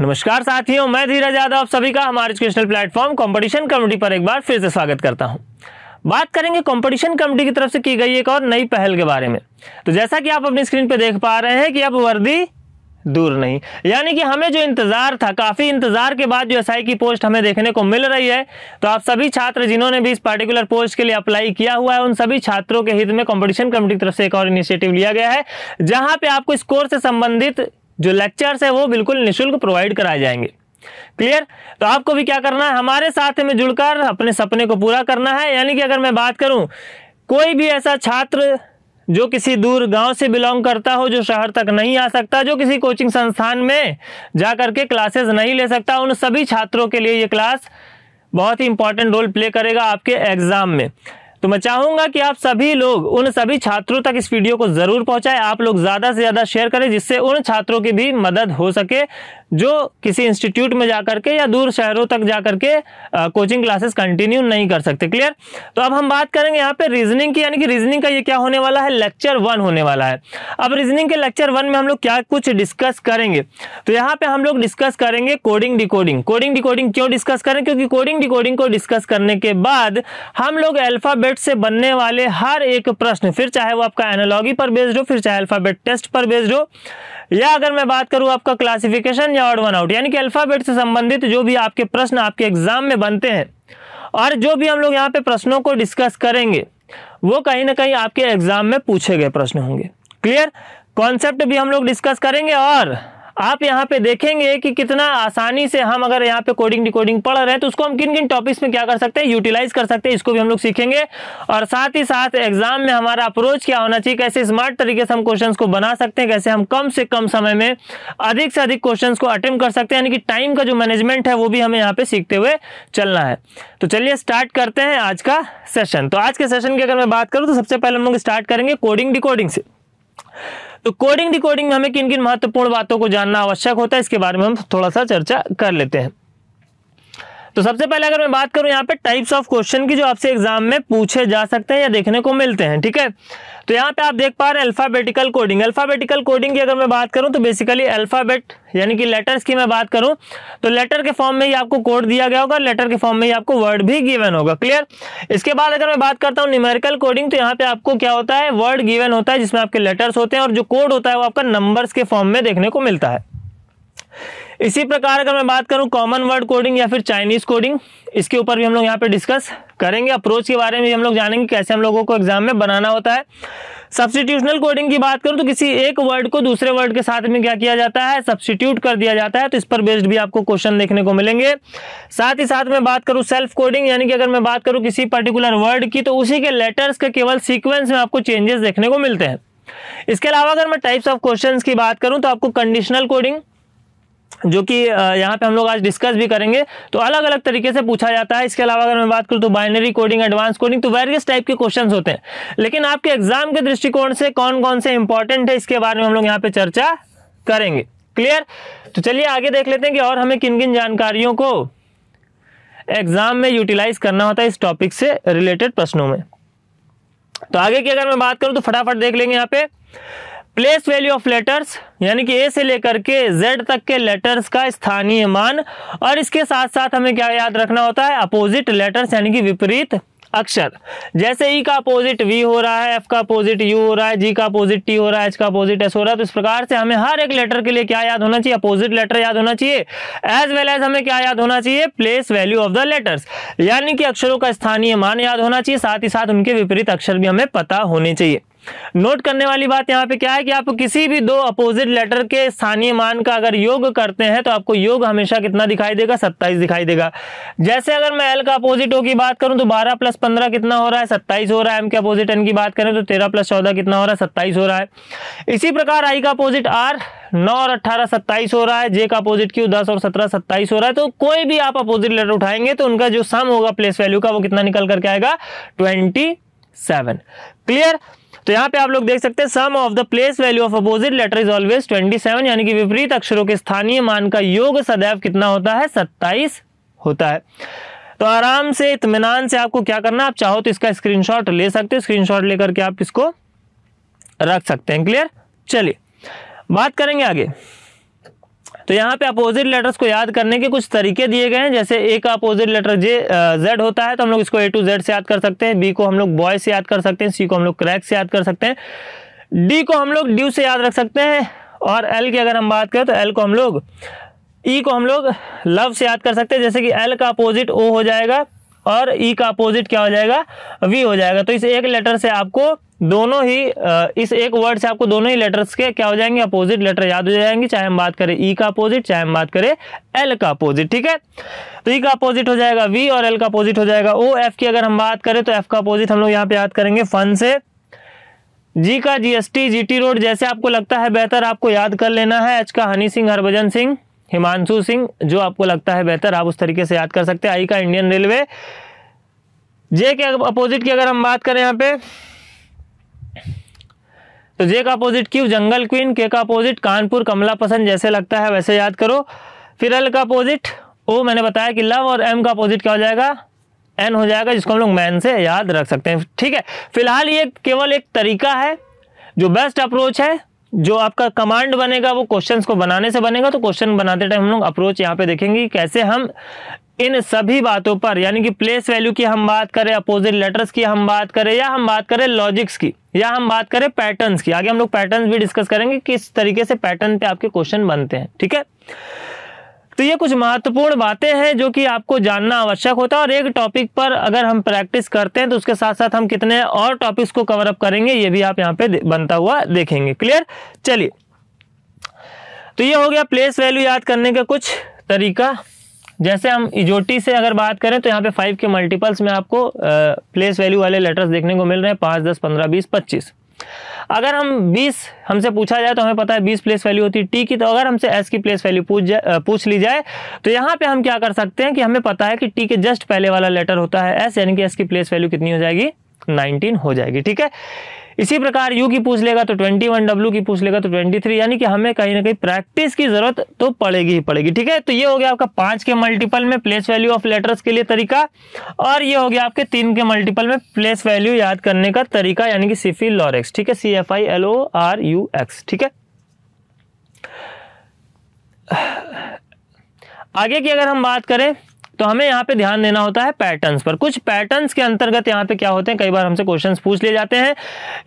नमस्कार साथियों मैं धीरज यादव आप सभी का हमारे एजुकेशनल प्लेटफॉर्म कंपटीशन कमेटी पर एक बार फिर से स्वागत करता हूं बात करेंगे कंपटीशन कमेटी की तरफ से की गई एक और नई पहल के बारे में तो जैसा कि आप अपनी स्क्रीन पर देख पा रहे हैं कि अब वर्दी दूर नहीं यानी कि हमें जो इंतज़ार था काफ़ी इंतज़ार के बाद जो एसआई की पोस्ट हमें देखने को मिल रही है तो आप सभी छात्र जिन्होंने भी इस पर्टिकुलर पोस्ट के लिए अप्लाई किया हुआ है उन सभी छात्रों के हित में कंपटीशन कमेटी की तरफ से एक और इनिशिएटिव लिया गया है जहां पे आपको स्कोर से संबंधित जो लेक्चर्स है वो बिल्कुल निःशुल्क प्रोवाइड कराए जाएंगे क्लियर तो आपको भी क्या करना है हमारे साथ में जुड़कर अपने सपने को पूरा करना है यानी कि अगर मैं बात करूं कोई भी ऐसा छात्र जो किसी दूर गांव से बिलोंग करता हो जो शहर तक नहीं आ सकता जो किसी कोचिंग संस्थान में जा करके क्लासेस नहीं ले सकता उन सभी छात्रों के लिए ये क्लास बहुत ही इंपॉर्टेंट रोल प्ले करेगा आपके एग्ज़ाम में तो मैं चाहूंगा कि आप सभी लोग उन सभी छात्रों तक इस वीडियो को जरूर पहुंचाएं आप लोग ज्यादा से ज्यादा शेयर करें जिससे उन छात्रों की भी मदद हो सके जो किसी इंस्टीट्यूट में जाकर के या दूर शहरों तक जाकर के कोचिंग क्लासेस कंटिन्यू नहीं कर सकते क्लियर तो अब हम बात करेंगे यहाँ पे रीजनिंग की यानी कि रीजनिंग का ये क्या होने वाला है लेक्चर वन होने वाला है अब रीजनिंग के लेक्चर वन में हम लोग क्या कुछ डिस्कस करेंगे तो यहाँ पे हम लोग डिस्कस करेंगे कोडिंग डिकोडिंग कोडिंग डिकोडिंग क्यों डिस्कस करें क्योंकि कोडिंग डिकोडिंग को डिस्कस करने के बाद हम लोग एल्फाबेट से बनने वाले हर एक प्रश्न फिर चाहे वो आपका एनालॉगी पर बेस्ड हो फिर चाहे अल्फाबेट टेस्ट पर बेस्ड हो या अगर मैं बात करूँ आपका क्लासिफिकेशन या ऑड वन आउट यानी कि अल्फ़ाबेट से संबंधित जो भी आपके प्रश्न आपके एग्ज़ाम में बनते हैं और जो भी हम लोग यहाँ पे प्रश्नों को डिस्कस करेंगे वो कहीं ना कहीं आपके एग्ज़ाम में पूछे गए प्रश्न होंगे क्लियर कॉन्सेप्ट भी हम लोग डिस्कस करेंगे और आप यहाँ पे देखेंगे कि कितना आसानी से हम अगर यहाँ पे कोडिंग डिकोडिंग पढ़ रहे हैं तो उसको हम किन किन टॉपिक्स में क्या कर सकते हैं यूटिलाइज कर सकते हैं इसको भी हम लोग सीखेंगे और साथ ही साथ एग्जाम में हमारा अप्रोच क्या होना चाहिए कैसे स्मार्ट तरीके से हम क्वेश्चन को बना सकते हैं कैसे हम कम से कम समय में अधिक से अधिक क्वेश्चन को अटेम्प कर सकते हैं यानी कि टाइम का जो मैनेजमेंट है वो भी हमें यहाँ पे सीखते हुए चलना है तो चलिए स्टार्ट करते हैं आज का सेशन तो आज के सेशन की अगर मैं बात करूँ तो सबसे पहले हम लोग स्टार्ट करेंगे कोडिंग डिकोडिंग से तो कोडिंग डिकोडिंग में हमें किन किन महत्वपूर्ण बातों को जानना आवश्यक होता है इसके बारे में हम थोड़ा सा चर्चा कर लेते हैं तो सबसे पहले अगर मैं बात करूं यहाँ पे टाइप्स ऑफ क्वेश्चन की जो आपसे एग्जाम में पूछे जा सकते हैं या देखने को मिलते हैं ठीक है तो यहाँ पे आप देख पा रहे हैं अल्फाबेटिकल कोडिंग अल्फाबेटिकल कोडिंग की अगर मैं बात करूं तो बेसिकली अल्फाबेट यानी कि लेटर्स की मैं बात करूं तो लेटर के फॉर्म में ही आपको कोड दिया गया होगा लेटर के फॉर्म में ही आपको वर्ड भी गिवन होगा क्लियर इसके बाद अगर मैं बात करता हूँ न्यूमेरिकल कोडिंग तो यहाँ पे आपको क्या होता है वर्ड गिवन होता है जिसमें आपके लेटर्स होते हैं और जो कोड होता है वो आपका नंबर्स के फॉर्म में देखने को मिलता है इसी प्रकार अगर मैं बात करूं कॉमन वर्ड कोडिंग या फिर चाइनीज कोडिंग इसके ऊपर भी हम लोग यहाँ पे डिस्कस करेंगे अप्रोच के बारे में भी हम लोग जानेंगे कैसे हम लोगों को एग्जाम में बनाना होता है सब्सटीट्यूशनल कोडिंग की बात करूं तो किसी एक वर्ड को दूसरे वर्ड के साथ में क्या किया जाता है सब्सटीट्यूट कर दिया जाता है तो इस पर बेस्ड भी आपको क्वेश्चन देखने को मिलेंगे साथ ही साथ मैं बात करूं सेल्फ कोडिंग यानी कि अगर मैं बात करूं किसी पर्टिकुलर वर्ड की तो उसी के लेटर्स के केवल सीक्वेंस में आपको चेंजेस देखने को मिलते हैं इसके अलावा अगर मैं टाइप्स ऑफ क्वेश्चंस की बात करूं तो आपको कंडीशनल कोडिंग जो कि यहाँ पे हम लोग आज डिस्कस भी करेंगे तो अलग अलग तरीके से पूछा जाता है इसके अलावा अगर मैं बात करूँ तो बाइनरी कोडिंग एडवांस कोडिंग तो वेरियस टाइप के क्वेश्चंस होते हैं लेकिन आपके एग्जाम के दृष्टिकोण से कौन कौन से इंपॉर्टेंट है इसके बारे में हम लोग यहाँ पे चर्चा करेंगे क्लियर तो चलिए आगे देख लेते हैं कि और हमें किन किन जानकारियों को एग्जाम में यूटिलाइज करना होता है इस टॉपिक से रिलेटेड प्रश्नों में तो आगे की अगर मैं बात करूँ तो फटाफट देख लेंगे यहाँ पे प्लेस वैल्यू ऑफ लेटर्स यानी कि ए से लेकर के जेड तक के लेटर्स का स्थानीय मान और इसके साथ साथ हमें क्या याद रखना होता है अपोजिट लेटर्स यानी कि विपरीत अक्षर जैसे ई e का अपोजिट वी हो रहा है एफ का अपोजिट यू हो रहा है जी का अपोजिट टी हो रहा है एच का अपोजिट एस हो रहा है तो इस प्रकार से हमें हर एक लेटर के लिए क्या याद होना चाहिए अपोजिट लेटर याद होना चाहिए एज वेल एज हमें क्या याद होना चाहिए place value of the letters यानी कि अक्षरों का स्थानीय मान याद होना चाहिए साथ ही साथ उनके विपरीत अक्षर भी हमें पता होने चाहिए नोट करने वाली बात यहाँ पे क्या है कि आप किसी भी दो अपोजिट लेटर के स्थानीय मान का अगर योग करते हैं तो आपको योग हमेशा कितना दिखाई देगा सत्ताईस दिखाई देगा जैसे अगर मैं एल का अपोजिट ओ की बात करूं तो बारह प्लस पंद्रह कितना हो रहा है सत्ताईस हो रहा है एम के अपोजिट एन की बात करें तो तेरह प्लस चौदह कितना हो रहा है सत्ताईस हो रहा है इसी प्रकार आई का अपोजिट आर नौ और अट्ठारह सत्ताईस हो रहा है जे का अपोजिट क्यू दस और सत्रह सत्ताईस हो रहा है तो कोई भी आप अपोजिट लेटर उठाएंगे तो उनका जो सम होगा प्लेस वैल्यू का वो कितना निकल करके आएगा ट्वेंटी सेवन क्लियर तो यहाँ पे आप लोग देख सकते हैं sum of the place value of opposite letter is always 27 यानी कि विपरीत अक्षरों के स्थानीय मान का योग सदैव कितना होता है 27 होता है तो आराम से इतमान से आपको क्या करना आप चाहो तो इसका स्क्रीनशॉट ले सकते हो स्क्रीनशॉट लेकर के आप इसको रख सकते हैं क्लियर चलिए बात करेंगे आगे तो यहाँ पे अपोजिट लेटर्स को याद करने के कुछ तरीके दिए गए हैं जैसे ए का अपोजिट लेटर जे जेड होता है तो हम लोग इसको ए टू जेड से याद कर सकते हैं बी को हम लोग बॉय से याद कर सकते हैं सी को हम लोग क्रैक से याद कर सकते हैं डी को हम लोग ड्यू से याद रख सकते हैं और एल की अगर हम बात करें तो एल को हम लोग ई e को हम लोग लव से याद कर सकते हैं जैसे कि एल का अपोजिट ओ हो जाएगा और ई e का अपोजिट क्या हो जाएगा वी हो जाएगा तो इस एक लेटर से आपको दोनों ही इस एक वर्ड से आपको दोनों ही लेटर्स के क्या हो जाएंगे अपोजिट लेटर याद हो जाएंगे चाहे हम बात करें ई e का अपोजिट चाहे हम बात करें एल का अपोजिट ठीक है तो ई e का अपोजिट हो जाएगा वी और एल का अपोजिट हो जाएगा ओ एफ की अगर हम बात करें तो एफ का अपोजिट हम लोग यहाँ पे याद करेंगे फन से जी का जीएसटी जीटी रोड जैसे आपको लगता है बेहतर आपको याद कर लेना है एच का हनी सिंह हरभजन सिंह हिमांशु सिंह जो आपको लगता है बेहतर आप उस तरीके से याद कर सकते हैं आई का इंडियन रेलवे जे के अपोजिट की अगर हम बात करें यहाँ पे तो जे का अपोजिट क्यू जंगल क्वीन के का अपोजिट कानपुर कमला पसंद जैसे लगता है वैसे याद करो फिर एल का अपोजिट ओ मैंने बताया कि लव और एम का अपोजिट क्या हो जाएगा एन हो जाएगा जिसको हम लोग मैन से याद रख सकते हैं ठीक है फिलहाल ये केवल एक तरीका है जो बेस्ट अप्रोच है जो आपका कमांड बनेगा वो क्वेश्चंस को बनाने से बनेगा तो क्वेश्चन बनाते टाइम हम लोग अप्रोच यहाँ पे देखेंगे कैसे हम इन सभी बातों पर यानी कि प्लेस वैल्यू की हम बात करें अपोजिट लेटर्स की हम बात करें या हम बात करें लॉजिक्स की या हम बात करें पैटर्न्स की आगे हम लोग पैटर्न्स भी डिस्कस करेंगे किस तरीके से पैटर्न पे आपके क्वेश्चन बनते हैं ठीक है तो ये कुछ महत्वपूर्ण बातें हैं जो कि आपको जानना आवश्यक होता है और एक टॉपिक पर अगर हम प्रैक्टिस करते हैं तो उसके साथ साथ हम कितने और टॉपिक्स को कवर अप करेंगे ये भी आप यहाँ पे बनता हुआ देखेंगे क्लियर चलिए तो ये हो गया प्लेस वैल्यू याद करने का कुछ तरीका जैसे हम इजोटी से अगर बात करें तो यहाँ पे फाइव के मल्टीपल्स में आपको प्लेस वैल्यू वाले लेटर्स देखने को मिल रहे हैं पाँच दस पंद्रह बीस पच्चीस अगर हम 20 हमसे पूछा जाए तो हमें पता है 20 प्लेस वैल्यू होती है टी की तो अगर हमसे एस की प्लेस वैल्यू पूछ जाए पूछ ली जाए तो यहाँ पे हम क्या कर सकते हैं कि हमें पता है कि टी के जस्ट पहले वाला लेटर होता है एस यानी कि एस की प्लेस वैल्यू कितनी हो जाएगी 19 हो जाएगी ठीक है इसी प्रकार यू की पूछ लेगा तो ट्वेंटी वन डब्ल्यू की पूछ लेगा तो ट्वेंटी थ्री यानी कि हमें कहीं ना कहीं प्रैक्टिस की जरूरत तो पड़ेगी ही पड़ेगी ठीक है तो ये हो गया आपका पांच के मल्टीपल में प्लेस वैल्यू ऑफ लेटर्स के लिए तरीका और ये हो गया आपके तीन के मल्टीपल में प्लेस वैल्यू याद करने का तरीका यानी कि सीफी लॉरेक्स ठीक है C F I L O R U X ठीक है आगे की अगर हम बात करें तो हमें यहाँ पे ध्यान देना होता है पैटर्न्स पर कुछ पैटर्न्स के अंतर्गत यहाँ पे क्या होते हैं कई बार हमसे क्वेश्चंस पूछ लिए जाते हैं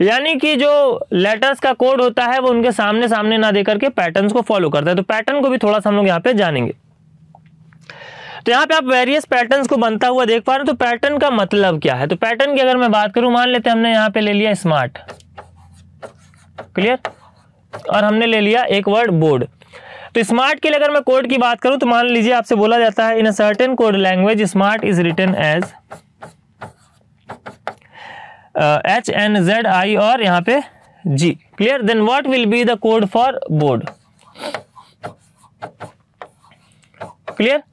यानी कि जो लेटर्स का कोड होता है वो उनके सामने सामने ना देकर के पैटर्न्स को फॉलो करता है तो पैटर्न को भी थोड़ा सा हम लोग यहाँ पे जानेंगे तो यहाँ पे आप वेरियस पैटर्न को बनता हुआ देख पा रहे हो तो पैटर्न का मतलब क्या है तो पैटर्न की अगर मैं बात करूं मान लेते हमने यहाँ पे ले लिया स्मार्ट क्लियर और हमने ले लिया एक वर्ड बोर्ड तो स्मार्ट के लिए अगर मैं कोड की बात करूं तो मान लीजिए आपसे बोला जाता है in a certain code language smart is written as H N Z I और यहां पे G clear then what will be the code for board clear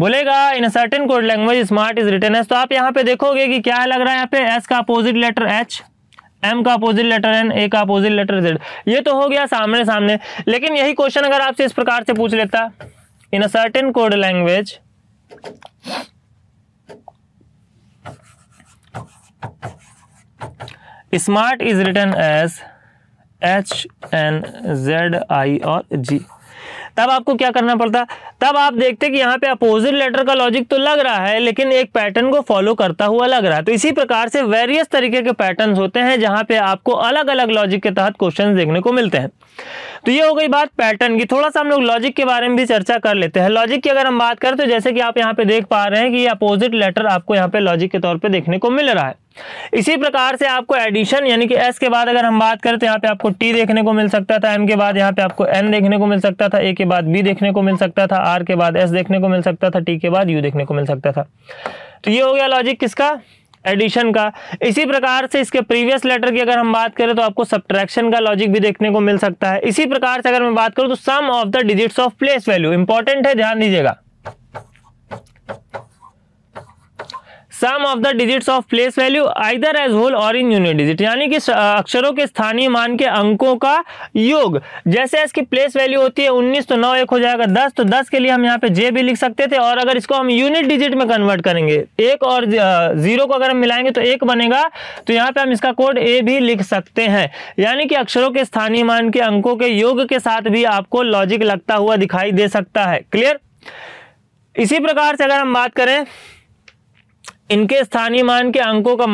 बोलेगा in certain code language smart is written as तो आप यहां पे देखोगे कि क्या लग रहा है यहां पे एस का अपोजिट लेटर एच एम का अपोजिट लेटर एन ए का अपोजिट लेटर जेड ये तो हो गया सामने सामने लेकिन यही क्वेश्चन अगर आपसे इस प्रकार से पूछ लेता in a certain code language smart is written as H N Z I और जी तब आपको क्या करना पड़ता तब आप देखते कि यहाँ पे अपोजिट लेटर का लॉजिक तो लग रहा है लेकिन एक पैटर्न को फॉलो करता हुआ लग रहा है तो इसी प्रकार से वेरियस तरीके के पैटर्न होते हैं जहाँ पे आपको अलग अलग लॉजिक के तहत क्वेश्चन देखने को मिलते हैं तो ये हो गई बात पैटर्न की थोड़ा सा हम लोग लॉजिक के बारे में भी चर्चा कर लेते हैं लॉजिक की अगर हम बात करें तो जैसे कि आप यहाँ पे देख पा रहे हैं कि अपोजिट लेटर आपको यहाँ पे लॉजिक के तौर पर देखने को मिल रहा है इसी प्रकार से आपको एडिशन यानी कि एस के बाद अगर हम बात करें तो यहाँ पे आपको टी देखने को मिल सकता था एम के बाद यहाँ पे आपको एन देखने को मिल सकता था ए के बाद बी देखने को मिल सकता था आर के बाद एस देखने को मिल सकता था टी के बाद यू देखने को मिल सकता था तो ये हो गया लॉजिक किसका एडिशन का इसी प्रकार से इसके प्रीवियस लेटर की अगर हम बात करें तो आपको सब्ट्रैक्शन का लॉजिक भी देखने को मिल सकता है इसी प्रकार से अगर मैं बात करूं तो sum of the digits of place value important है ध्यान दीजिएगा sum of the digits of place value either as whole और इन यूनिट डिजिट यानी कि अक्षरों के स्थानीय मान के अंकों का योग जैसे इसकी प्लेस वैल्यू होती है उन्नीस तो नौ एक हो जाएगा दस तो दस के लिए हम यहाँ पे जे भी लिख सकते थे और अगर इसको हम यूनिट डिजिट में कन्वर्ट करेंगे एक और जीरो को अगर हम मिलाएंगे तो एक बनेगा तो यहाँ पे हम इसका कोड ए भी लिख सकते हैं यानी कि अक्षरों के स्थानीय मान के अंकों के योग के साथ भी आपको लॉजिक लगता हुआ दिखाई दे सकता है क्लियर इसी प्रकार से अगर हम बात करें इनके स्थानीय मान के अंकों का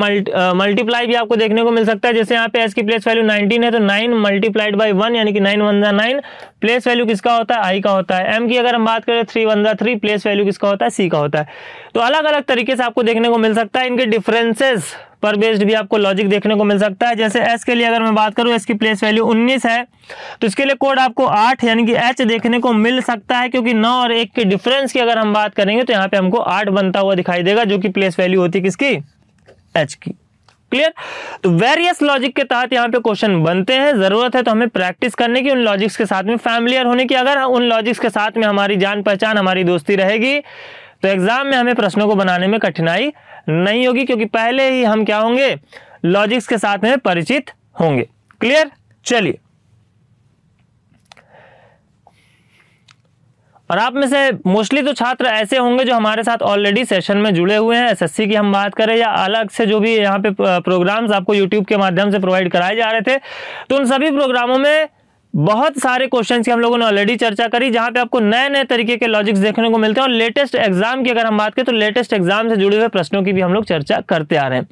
मल्टीप्लाई भी आपको देखने को मिल सकता है जैसे यहाँ पे एस की प्लेस वैल्यू 19 है तो 9 मल्टीप्लाइड बाई वन यानी कि 9 वन जा नाइन प्लेस वैल्यू किसका होता है आई का होता है एम की अगर हम बात करें थ्री वन जा थ्री प्लेस वैल्यू किसका होता है सी का होता है तो अलग अलग तरीके से आपको देखने को मिल सकता है इनके डिफरेंसेस पर बेस्ड भी आपको लॉजिक देखने को मिल सकता है जैसे एस के लिए अगर मैं बात करूं एस की प्लेस वैल्यू उन्नीस है तो इसके लिए कोड आपको आठ यानी कि एच देखने को मिल सकता है क्योंकि नौ और एक के डिफरेंस की अगर हम बात करेंगे तो यहाँ पे हमको आठ बनता हुआ दिखाई देगा जो कि प्लेस वैल्यू होती है किसकी एच की क्लियर तो वेरियस लॉजिक के तहत यहाँ पे क्वेश्चन बनते हैं जरूरत है तो हमें प्रैक्टिस करने की उन लॉजिक्स के साथ में फैमिलियर होने की अगर उन लॉजिक्स के साथ में हमारी जान पहचान हमारी दोस्ती रहेगी तो एग्जाम में हमें प्रश्नों को बनाने में कठिनाई नहीं होगी क्योंकि पहले ही हम क्या होंगे लॉजिक्स के साथ में परिचित होंगे क्लियर चलिए और आप में से मोस्टली तो छात्र ऐसे होंगे जो हमारे साथ ऑलरेडी सेशन में जुड़े हुए हैं एसएससी की हम बात करें या अलग से जो भी यहाँ पे प्रोग्राम्स आपको यूट्यूब के माध्यम से प्रोवाइड कराए जा रहे थे तो उन सभी प्रोग्रामों में बहुत सारे क्वेश्चन की हम लोगों ने ऑलरेडी चर्चा करी जहां पे आपको नए नए तरीके के लॉजिक्स देखने को मिलते हैं और लेटेस्ट एग्जाम की अगर हम बात करें तो लेटेस्ट एग्जाम से जुड़े हुए प्रश्नों की भी हम लोग चर्चा करते आ रहे हैं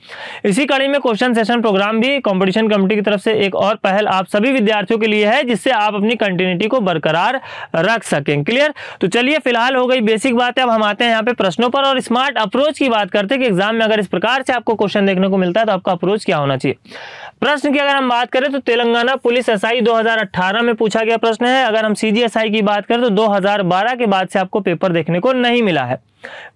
इसी कड़ी में क्वेश्चन सेशन प्रोग्राम भी कंपटीशन कमेटी की तरफ से एक और पहल आप सभी विद्यार्थियों के लिए है जिससे आप अपनी कंटिन्यूटी को बरकरार रख सकें क्लियर तो चलिए फिलहाल हो गई बेसिक बात है अब हम आते हैं यहाँ पे प्रश्नों पर और स्मार्ट अप्रोच की बात करते हैं कि एग्जाम में अगर इस प्रकार से आपको क्वेश्चन देखने को मिलता है तो आपका अप्रोच क्या होना चाहिए प्रश्न की अगर हम बात करें तो तेलंगाना पुलिस एसआई दो 2018 में पूछा गया प्रश्न है अगर हम सीजीएसआई की बात करें तो 2012 के बाद से आपको पेपर देखने को नहीं मिला है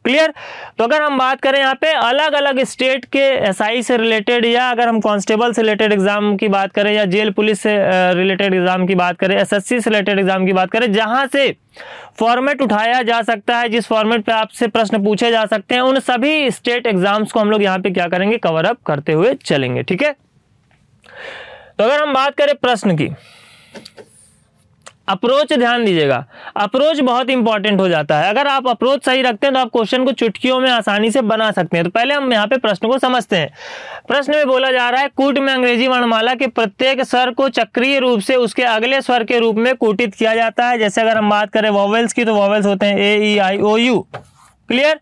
क्लियर तो अगर हम बात करें यहाँ पे अलग अलग स्टेट के एसआई से रिलेटेड या अगर हम कांस्टेबल से रिलेटेड एग्जाम की बात करें या जेल पुलिस से रिलेटेड एग्जाम की बात करें एसएससी से रिलेटेड एग्जाम की बात करें जहां से फॉर्मेट उठाया जा सकता है जिस फॉर्मेट पे आपसे प्रश्न पूछे जा सकते हैं उन सभी स्टेट एग्जाम्स को हम लोग यहाँ पे क्या करेंगे कवर अप करते हुए चलेंगे ठीक है तो अगर हम बात करें प्रश्न की अप्रोच ध्यान दीजिएगा अप्रोच बहुत इंपॉर्टेंट हो जाता है अगर आप अप्रोच सही रखते हैं तो आप क्वेश्चन को चुटकियों में आसानी से बना सकते हैं तो पहले हम यहाँ पे प्रश्न को समझते हैं प्रश्न में बोला जा रहा है कूट में अंग्रेजी वर्णमाला के प्रत्येक स्वर को चक्रीय रूप से उसके अगले स्वर के रूप में कूटित किया जाता है जैसे अगर हम बात करें वॉवेल्स की तो वॉवेल्स होते हैं ए ई आई ओ यू क्लियर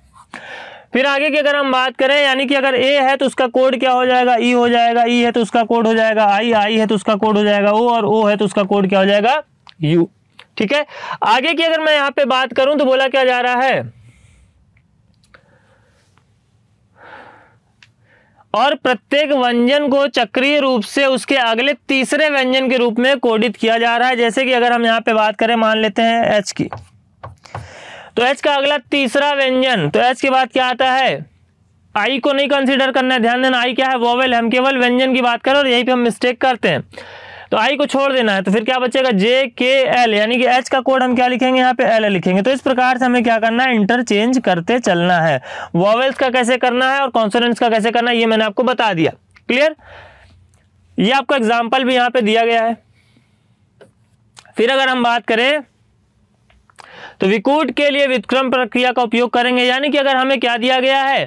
फिर आगे की अगर हम बात करें यानी कि अगर ए है तो उसका कोड क्या हो जाएगा ई e हो जाएगा ई e है तो उसका कोड हो जाएगा आई आई है तो उसका कोड हो जाएगा ओ और ओ है तो उसका कोड क्या हो जाएगा यू ठीक है आगे की अगर मैं यहां पे बात करूं तो बोला क्या जा रहा है और प्रत्येक व्यंजन को चक्रीय रूप से उसके अगले तीसरे व्यंजन के रूप में कोडित किया जा रहा है जैसे कि अगर हम यहाँ पे बात करें मान लेते हैं एच की तो एच का अगला तीसरा व्यंजन तो एच के बाद क्या आता है आई को नहीं कंसिडर करना है ध्यान देना आई क्या है वोवेल हम केवल व्यंजन की बात करें और यही पे हम मिस्टेक करते हैं तो आई को छोड़ देना है तो फिर क्या बचेगा जे के एल यानी कि एच का कोड हम क्या लिखेंगे यहाँ पे एल लिखेंगे तो इस प्रकार से हमें क्या करना है इंटरचेंज करते चलना है वॉवेल्स का कैसे करना है और कॉन्सोनेंट्स का कैसे करना है ये मैंने आपको बता दिया क्लियर ये आपको एग्जाम्पल भी यहाँ पे दिया गया है फिर अगर हम बात करें तो विकूट के लिए विक्रम प्रक्रिया का उपयोग करेंगे यानी कि अगर हमें क्या दिया गया है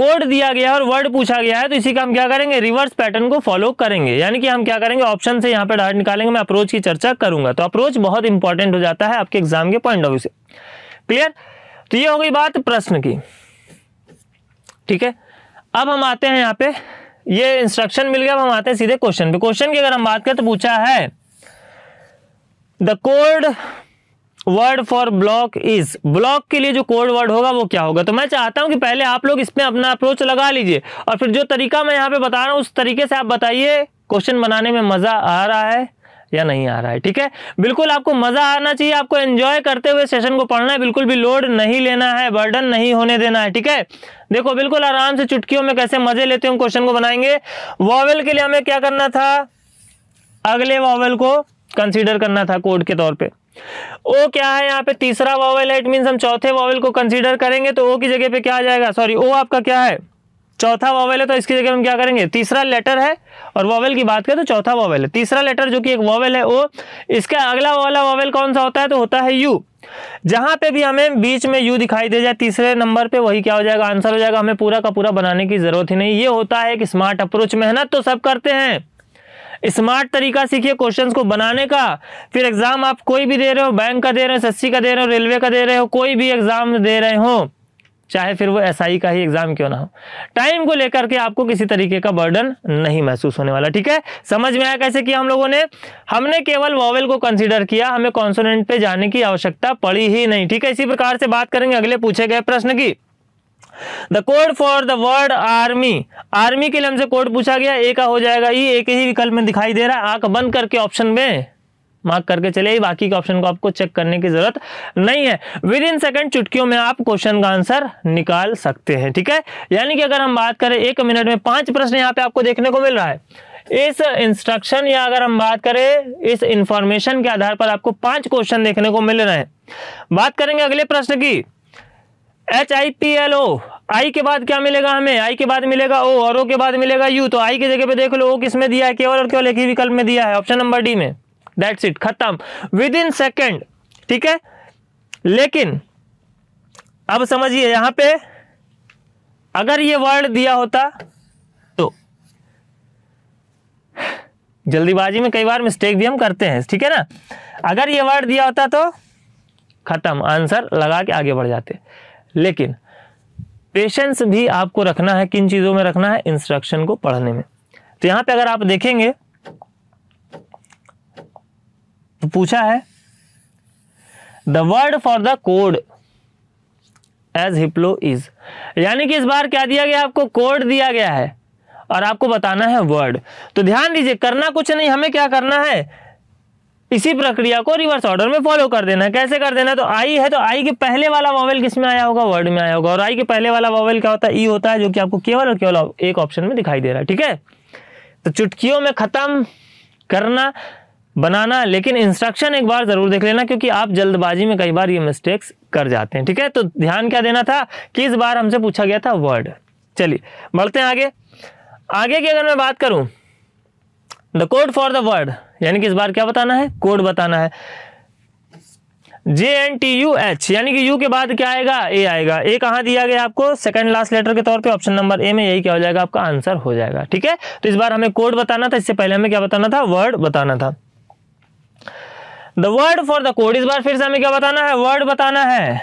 कोड दिया गया है और वर्ड पूछा गया है तो इसी का हम क्या करेंगे रिवर्स पैटर्न को फॉलो करेंगे यानी कि हम क्या करेंगे ऑप्शन से यहाँ पर डाट निकालेंगे मैं अप्रोच की चर्चा करूंगा तो अप्रोच बहुत इंपॉर्टेंट हो जाता है आपके एग्जाम के पॉइंट ऑफ व्यू से क्लियर तो ये हो गई बात प्रश्न की ठीक है अब हम आते हैं यहाँ पे ये इंस्ट्रक्शन मिल गया अब हम आते हैं सीधे क्वेश्चन पे क्वेश्चन की अगर हम बात करें तो पूछा है the code word for block is block के लिए जो कोड वर्ड होगा वो क्या होगा तो मैं चाहता हूं कि पहले आप लोग इसमें अपना अप्रोच लगा लीजिए और फिर जो तरीका मैं यहां पे बता रहा हूं उस तरीके से आप बताइए क्वेश्चन बनाने में मजा आ रहा है या नहीं आ रहा है ठीक है बिल्कुल आपको मजा आना चाहिए आपको एंजॉय करते हुए सेशन को पढ़ना है बिल्कुल भी लोड नहीं लेना है बर्डन नहीं होने देना है ठीक है देखो बिल्कुल आराम से चुटकियों में कैसे मजे लेते हम क्वेश्चन को बनाएंगे वॉवेल के लिए हमें क्या करना था अगले वॉवेल को कंसीडर करना था कोड के तौर पे ओ क्या है यहाँ पे तीसरा वॉवल है इट मीन हम चौथे वॉवल को कंसीडर करेंगे तो ओ की जगह पे क्या आ जाएगा सॉरी ओ आपका क्या है चौथा वॉवेल है तो इसकी जगह हम क्या करेंगे तीसरा लेटर है और वॉवल की बात करें तो चौथा वॉवल है तीसरा लेटर जो कि एक वॉवल है ओ इसका अगला वाला वॉवल कौन सा होता है तो होता है यू जहां पे भी हमें बीच में यू दिखाई दे जाए तीसरे नंबर पे वही क्या हो जाएगा आंसर हो जाएगा हमें पूरा का पूरा बनाने की जरूरत ही नहीं ये होता है कि स्मार्ट अप्रोच मेहनत तो सब करते हैं स्मार्ट तरीका सीखिए क्वेश्चंस को बनाने का फिर एग्जाम आप कोई भी दे रहे हो बैंक का दे रहे हो एस का दे रहे हो रेलवे का दे रहे हो कोई भी एग्जाम दे रहे हो चाहे फिर वो एस का ही एग्जाम क्यों ना हो टाइम को लेकर के आपको किसी तरीके का बर्डन नहीं महसूस होने वाला ठीक है समझ में आया कैसे किया हम लोगों ने हमने केवल वॉवेल को कंसिडर किया हमें कॉन्सोनेंट पे जाने की आवश्यकता पड़ी ही नहीं ठीक है इसी प्रकार से बात करेंगे अगले पूछे गए प्रश्न की the code for the word army army के लिए हमसे कोड पूछा गया ए का हो जाएगा ई e, एक ही विकल्प में दिखाई दे रहा है आंख बंद करके ऑप्शन में मार्क करके चले बाकी के ऑप्शन को आपको चेक करने की जरूरत नहीं है विद इन सेकेंड चुटकियों में आप क्वेश्चन का आंसर निकाल सकते हैं ठीक है यानी कि अगर हम बात करें एक मिनट में पांच प्रश्न यहाँ पे आपको देखने को मिल रहा है इस इंस्ट्रक्शन या अगर हम बात करें इस इंफॉर्मेशन के आधार पर आपको पांच क्वेश्चन देखने को मिल रहे हैं बात करेंगे अगले प्रश्न की H I P L O I के बाद क्या मिलेगा हमें आई के बाद मिलेगा ओ और ओ के बाद मिलेगा यू तो आई की जगह पे देख लो ओ किस में दिया है केवल और केवल एक ही विकल्प में दिया है ऑप्शन नंबर डी में दैट्स इट खत्म विद इन सेकेंड ठीक है लेकिन अब समझिए यहां पे अगर ये वर्ड दिया होता तो जल्दीबाजी में कई बार मिस्टेक भी हम करते हैं ठीक है ना अगर ये वर्ड दिया होता तो खत्म आंसर लगा के आगे बढ़ जाते लेकिन पेशेंस भी आपको रखना है किन चीज़ों में रखना है इंस्ट्रक्शन को पढ़ने में तो यहां पे अगर आप देखेंगे तो पूछा है the word for the code as हिप्लो इज यानी कि इस बार क्या दिया गया आपको कोड दिया गया है और आपको बताना है वर्ड तो ध्यान दीजिए करना कुछ नहीं हमें क्या करना है इसी प्रक्रिया को रिवर्स ऑर्डर में फॉलो कर देना कैसे कर देना तो आई है तो आई के पहले वाला वॉवल किस में आया होगा वर्ड में आया होगा और आई के पहले वाला वॉवल क्या होता है ई e होता है जो कि आपको केवल और केवल एक ऑप्शन में दिखाई दे रहा है ठीक है तो चुटकियों में ख़त्म करना बनाना लेकिन इंस्ट्रक्शन एक बार ज़रूर देख लेना क्योंकि आप जल्दबाजी में कई बार ये मिस्टेक्स कर जाते हैं ठीक है तो ध्यान क्या देना था कि इस बार हमसे पूछा गया था वर्ड चलिए बढ़ते हैं आगे आगे की अगर मैं बात करूं the code for the word यानी कि इस बार क्या बताना है कोड बताना है J N T U H यानी कि यू के बाद क्या आएगा ए आएगा ए कहाँ दिया गया आपको सेकंड लास्ट लेटर के तौर पे ऑप्शन नंबर ए में यही क्या हो जाएगा आपका आंसर हो जाएगा ठीक है तो इस बार हमें कोड बताना था इससे पहले हमें क्या बताना था वर्ड बताना था the word for the code इस बार फिर से हमें क्या बताना है वर्ड बताना है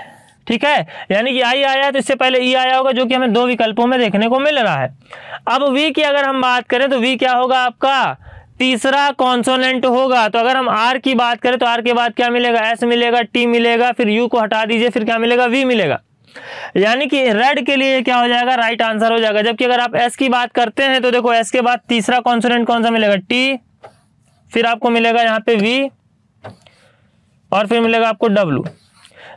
ठीक है यानी कि आई आया है तो इससे पहले ई e आया होगा जो कि हमें दो विकल्पों में देखने को मिल रहा है अब वी की अगर हम बात करें तो वी क्या होगा आपका तीसरा कॉन्सोनेंट होगा तो अगर हम आर की बात करें तो आर के बाद क्या मिलेगा एस मिलेगा टी मिलेगा फिर यू को हटा दीजिए फिर क्या मिलेगा वी मिलेगा यानी कि रेड के लिए क्या हो जाएगा राइट आंसर हो जाएगा जबकि अगर आप एस की बात करते हैं तो देखो एस के बाद तीसरा कॉन्सोनेंट कौन सा मिलेगा टी फिर आपको मिलेगा यहाँ पे वी और फिर मिलेगा आपको डब्लू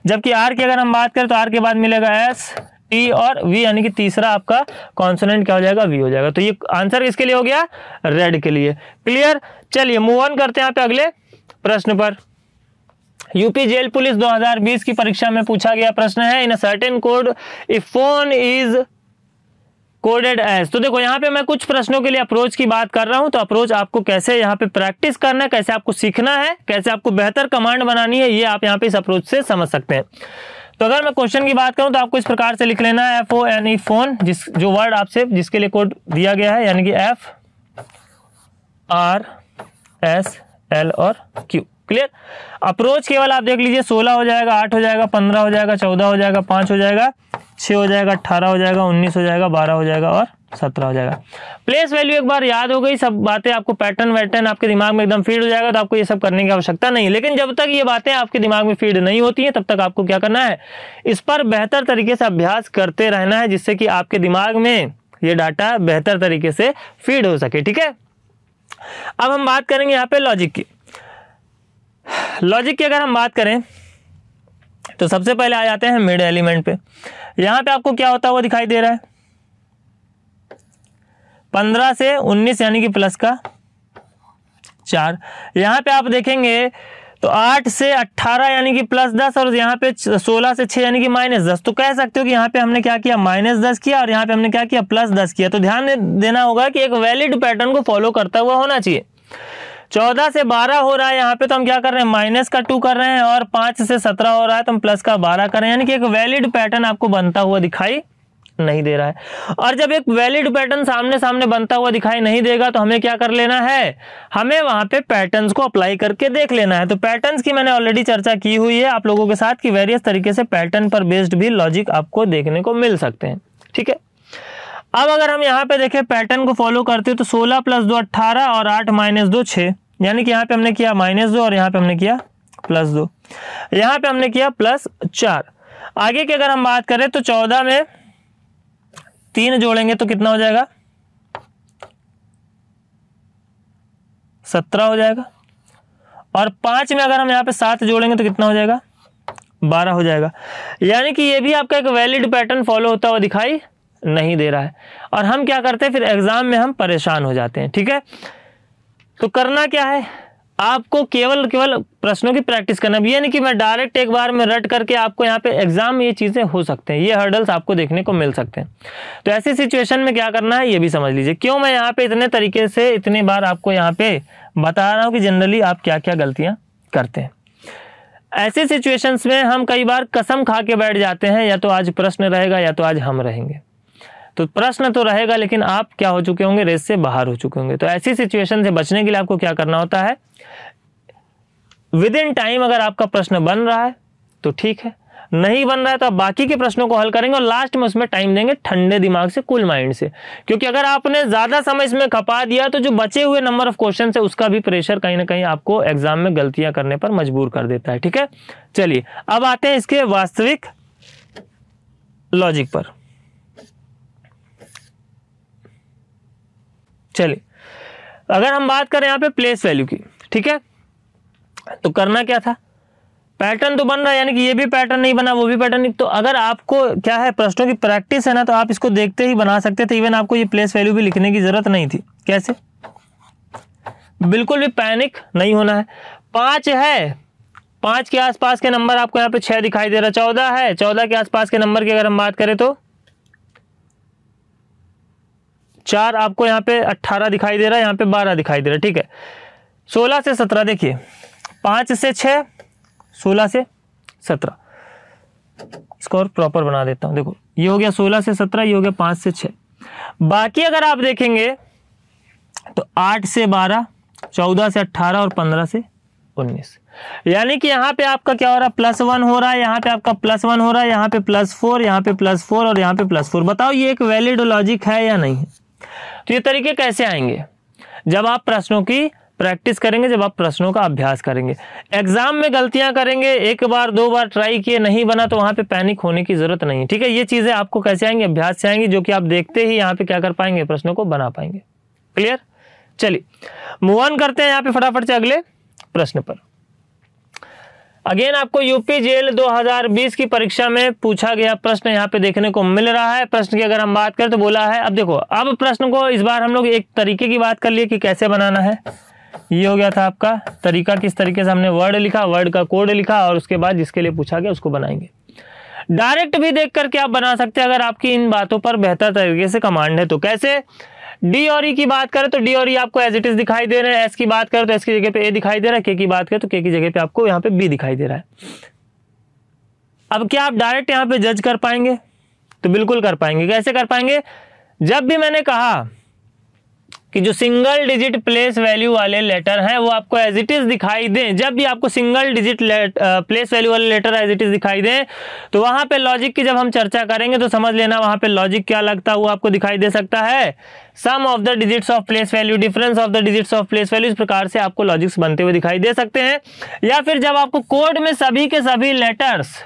जबकि आर की अगर हम बात करें तो आर के बाद मिलेगा एस टी e और वी यानी कि तीसरा आपका कॉन्सोनेंट क्या हो जाएगा वी हो जाएगा तो ये आंसर इसके लिए हो गया रेड के लिए क्लियर चलिए मूव ऑन करते हैं आप अगले प्रश्न पर यूपी जेल पुलिस 2020 की परीक्षा में पूछा गया प्रश्न है in certain code if phone is coded as तो देखो यहाँ पे मैं कुछ प्रश्नों के लिए अप्रोच की बात कर रहा हूँ तो अप्रोच आपको कैसे यहाँ पे प्रैक्टिस करना है कैसे आपको सीखना है कैसे आपको बेहतर कमांड बनानी है ये आप यहाँ पे इस अप्रोच से समझ सकते हैं तो अगर मैं क्वेश्चन की बात करूं तो आपको इस प्रकार से लिख लेना है F O N E phone जिस जो वर्ड आपसे जिसके लिए कोड दिया गया है यानी कि एफ आर एस एल और क्यू क्लियर अप्रोच केवल आप देख लीजिए सोलह हो जाएगा आठ हो जाएगा पंद्रह हो जाएगा चौदह हो जाएगा पाँच हो जाएगा छः हो जाएगा अट्ठारह हो जाएगा उन्नीस हो जाएगा बारह हो जाएगा और सत्रह हो जाएगा प्लेस वैल्यू एक बार याद हो गई सब बातें आपको पैटर्न वैटर्न आपके दिमाग में एकदम फीड हो जाएगा तो आपको ये सब करने की आवश्यकता नहीं है लेकिन जब तक ये बातें आपके दिमाग में फीड नहीं होती हैं तब तक आपको क्या करना है इस पर बेहतर तरीके से अभ्यास करते रहना है जिससे कि आपके दिमाग में ये डाटा बेहतर तरीके से फीड हो सके ठीक है अब हम बात करेंगे यहाँ पे लॉजिक की लॉजिक की अगर हम बात करें तो सबसे पहले आ जाते हैं मिड एलिमेंट पे यहां पे आपको क्या होता हुआ दिखाई दे रहा है पंद्रह से उन्नीस यानी कि प्लस का चार यहाँ पे आप देखेंगे तो आठ से अट्ठारह यानी कि प्लस दस और यहाँ पे सोलह से छह यानी कि माइनस दस तो कह सकते हो कि यहाँ पे हमने क्या किया माइनस दस किया और यहाँ पे हमने क्या किया प्लस दस किया तो ध्यान देना होगा कि एक वैलिड पैटर्न को फॉलो करता हुआ होना चाहिए चौदह से बारह हो रहा है यहाँ पे तो हम क्या कर रहे हैं माइनस का टू कर रहे हैं और पांच से सत्रह हो रहा है तो हम प्लस का बारह कर रहे हैं यानी कि एक वैलिड पैटर्न आपको बनता हुआ दिखाई नहीं दे रहा है और जब एक वैलिड पैटर्न सामने सामने बनता हुआ दिखाई नहीं देगा तो हमें क्या कर लेना है हमें वहां पे पैटर्न्स को अप्लाई करके देख लेना है तो पैटर्न्स की मैंने ऑलरेडी चर्चा की हुई है आप लोगों के साथ कि वेरियस तरीके से पैटर्न पर बेस्ड भी लॉजिक आपको देखने को मिल सकते हैं ठीक है अब अगर हम यहाँ पे देखें पैटर्न को फॉलो करते हो तो सोलह प्लस दो अट्ठारह और आठ माइनस दो छः यानी कि यहाँ पे हमने किया माइनस दो और यहाँ पे हमने किया प्लस दो यहाँ पे हमने किया प्लस चार आगे की अगर हम बात करें तो चौदह में तीन जोड़ेंगे तो कितना हो जाएगा सत्रह हो जाएगा और पांच में अगर हम यहाँ पे सात जोड़ेंगे तो कितना हो जाएगा बारह हो जाएगा यानी कि ये भी आपका एक वैलिड पैटर्न फॉलो होता हुआ दिखाई नहीं दे रहा है और हम क्या करते हैं फिर एग्ज़ाम में हम परेशान हो जाते हैं ठीक है तो करना क्या है आपको केवल केवल प्रश्नों की प्रैक्टिस करना भी यानी कि मैं डायरेक्ट एक बार में रट करके आपको यहाँ पे एग्जाम ये चीज़ें हो सकते हैं ये हर्डल्स आपको देखने को मिल सकते हैं तो ऐसी सिचुएशन में क्या करना है ये भी समझ लीजिए क्यों मैं यहाँ पे इतने तरीके से इतनी बार आपको यहाँ पे बता रहा हूँ कि जनरली आप क्या क्या गलतियाँ करते हैं ऐसे सिचुएशंस में हम कई बार कसम खा के बैठ जाते हैं या तो आज प्रश्न रहेगा या तो आज हम रहेंगे तो प्रश्न तो रहेगा लेकिन आप क्या हो चुके होंगे रेस से बाहर हो चुके होंगे तो ऐसी सिचुएशन से बचने के लिए आपको क्या करना होता है विद इन टाइम अगर आपका प्रश्न बन रहा है तो ठीक है नहीं बन रहा है तो आप बाकी के प्रश्नों को हल करेंगे और लास्ट में उसमें टाइम देंगे ठंडे दिमाग से कूल माइंड से क्योंकि अगर आपने ज़्यादा समय इसमें खपा दिया तो जो बचे हुए नंबर ऑफ क्वेश्चन है उसका भी प्रेशर कहीं ना कहीं आपको एग्जाम में गलतियां करने पर मजबूर कर देता है ठीक है चलिए अब आते हैं इसके वास्तविक लॉजिक पर चलिए अगर हम बात करें यहाँ पे प्लेस वैल्यू की ठीक है तो करना क्या था पैटर्न तो बन रहा है यानी कि ये भी पैटर्न नहीं बना वो भी पैटर्न नहीं तो अगर आपको क्या है प्रश्नों की प्रैक्टिस है ना तो आप इसको देखते ही बना सकते थे इवन आपको ये प्लेस वैल्यू भी लिखने की जरूरत नहीं थी कैसे बिल्कुल भी पैनिक नहीं होना है पांच है पांच के आसपास के नंबर आपको यहाँ पे छह दिखाई दे रहा है चौदह है चौदह के आसपास के नंबर की अगर हम बात करें तो चार आपको यहाँ पे अट्ठारह दिखाई दे रहा है यहाँ पे बारह दिखाई दे रहा है ठीक है सोलह से सत्रह देखिए पाँच से छः सोलह से सत्रह इसको और प्रॉपर बना देता हूँ देखो ये हो गया सोलह से सत्रह ये हो गया पाँच से छः बाकी अगर आप देखेंगे तो आठ से बारह चौदह से अट्ठारह और पंद्रह से उन्नीस यानी कि यहाँ पे आपका क्या हो रहा है प्लस वन हो रहा है यहाँ पे आपका प्लस वन हो रहा है यहां पे प्लस फोर यहाँ पे प्लस फोर और यहाँ पे प्लस फोर बताओ ये एक वैलिड लॉजिक है या नहीं है तो ये तरीके कैसे आएंगे जब आप प्रश्नों की प्रैक्टिस करेंगे जब आप प्रश्नों का अभ्यास करेंगे एग्जाम में गलतियां करेंगे एक बार दो बार ट्राई किए नहीं बना तो वहां पे पैनिक होने की जरूरत नहीं ठीक है ये चीजें आपको कैसे आएंगी अभ्यास से आएंगी जो कि आप देखते ही यहाँ पे क्या कर पाएंगे प्रश्नों को बना पाएंगे क्लियर चलिए मूव ऑन करते हैं यहाँ पे फटाफट से अगले प्रश्न पर अगेन आपको यूपी जेल 2020 की परीक्षा में पूछा गया प्रश्न यहाँ पे देखने को मिल रहा है प्रश्न की अगर हम बात करें तो बोला है अब देखो अब प्रश्न को इस बार हम लोग एक तरीके की बात कर लिए कि कैसे बनाना है ये हो गया था आपका तरीका किस तरीके से हमने वर्ड लिखा वर्ड का कोड लिखा और उसके बाद जिसके लिए पूछा गया उसको बनाएंगे डायरेक्ट भी देख करके आप बना सकते हैं अगर आपकी इन बातों पर बेहतर तरीके से कमांड है तो कैसे डी और ई की बात करें तो डी और ई आपको एज इट इज दिखाई दे रहे हैं एस की बात करें तो एस की जगह पे ए दिखाई दे रहा है के की बात करें तो के की जगह पे आपको यहाँ पे बी दिखाई दे रहा है अब क्या आप डायरेक्ट यहाँ पे जज कर पाएंगे तो बिल्कुल कर पाएंगे कैसे कर पाएंगे जब भी मैंने कहा कि जो सिंगल डिजिट प्लेस वैल्यू वाले लेटर हैं वो आपको एज इट इज़ दिखाई दें जब भी आपको सिंगल डिजिट प्लेस वैल्यू वाले लेटर एज इट इज़ दिखाई दें तो वहां पे लॉजिक की जब हम चर्चा करेंगे तो समझ लेना वहां पे लॉजिक क्या लगता है वो आपको दिखाई दे सकता है sum of the digits of place value difference of the digits of place value इस प्रकार से आपको लॉजिक्स बनते हुए दिखाई दे सकते हैं या फिर जब आपको कोड में सभी के सभी लेटर्स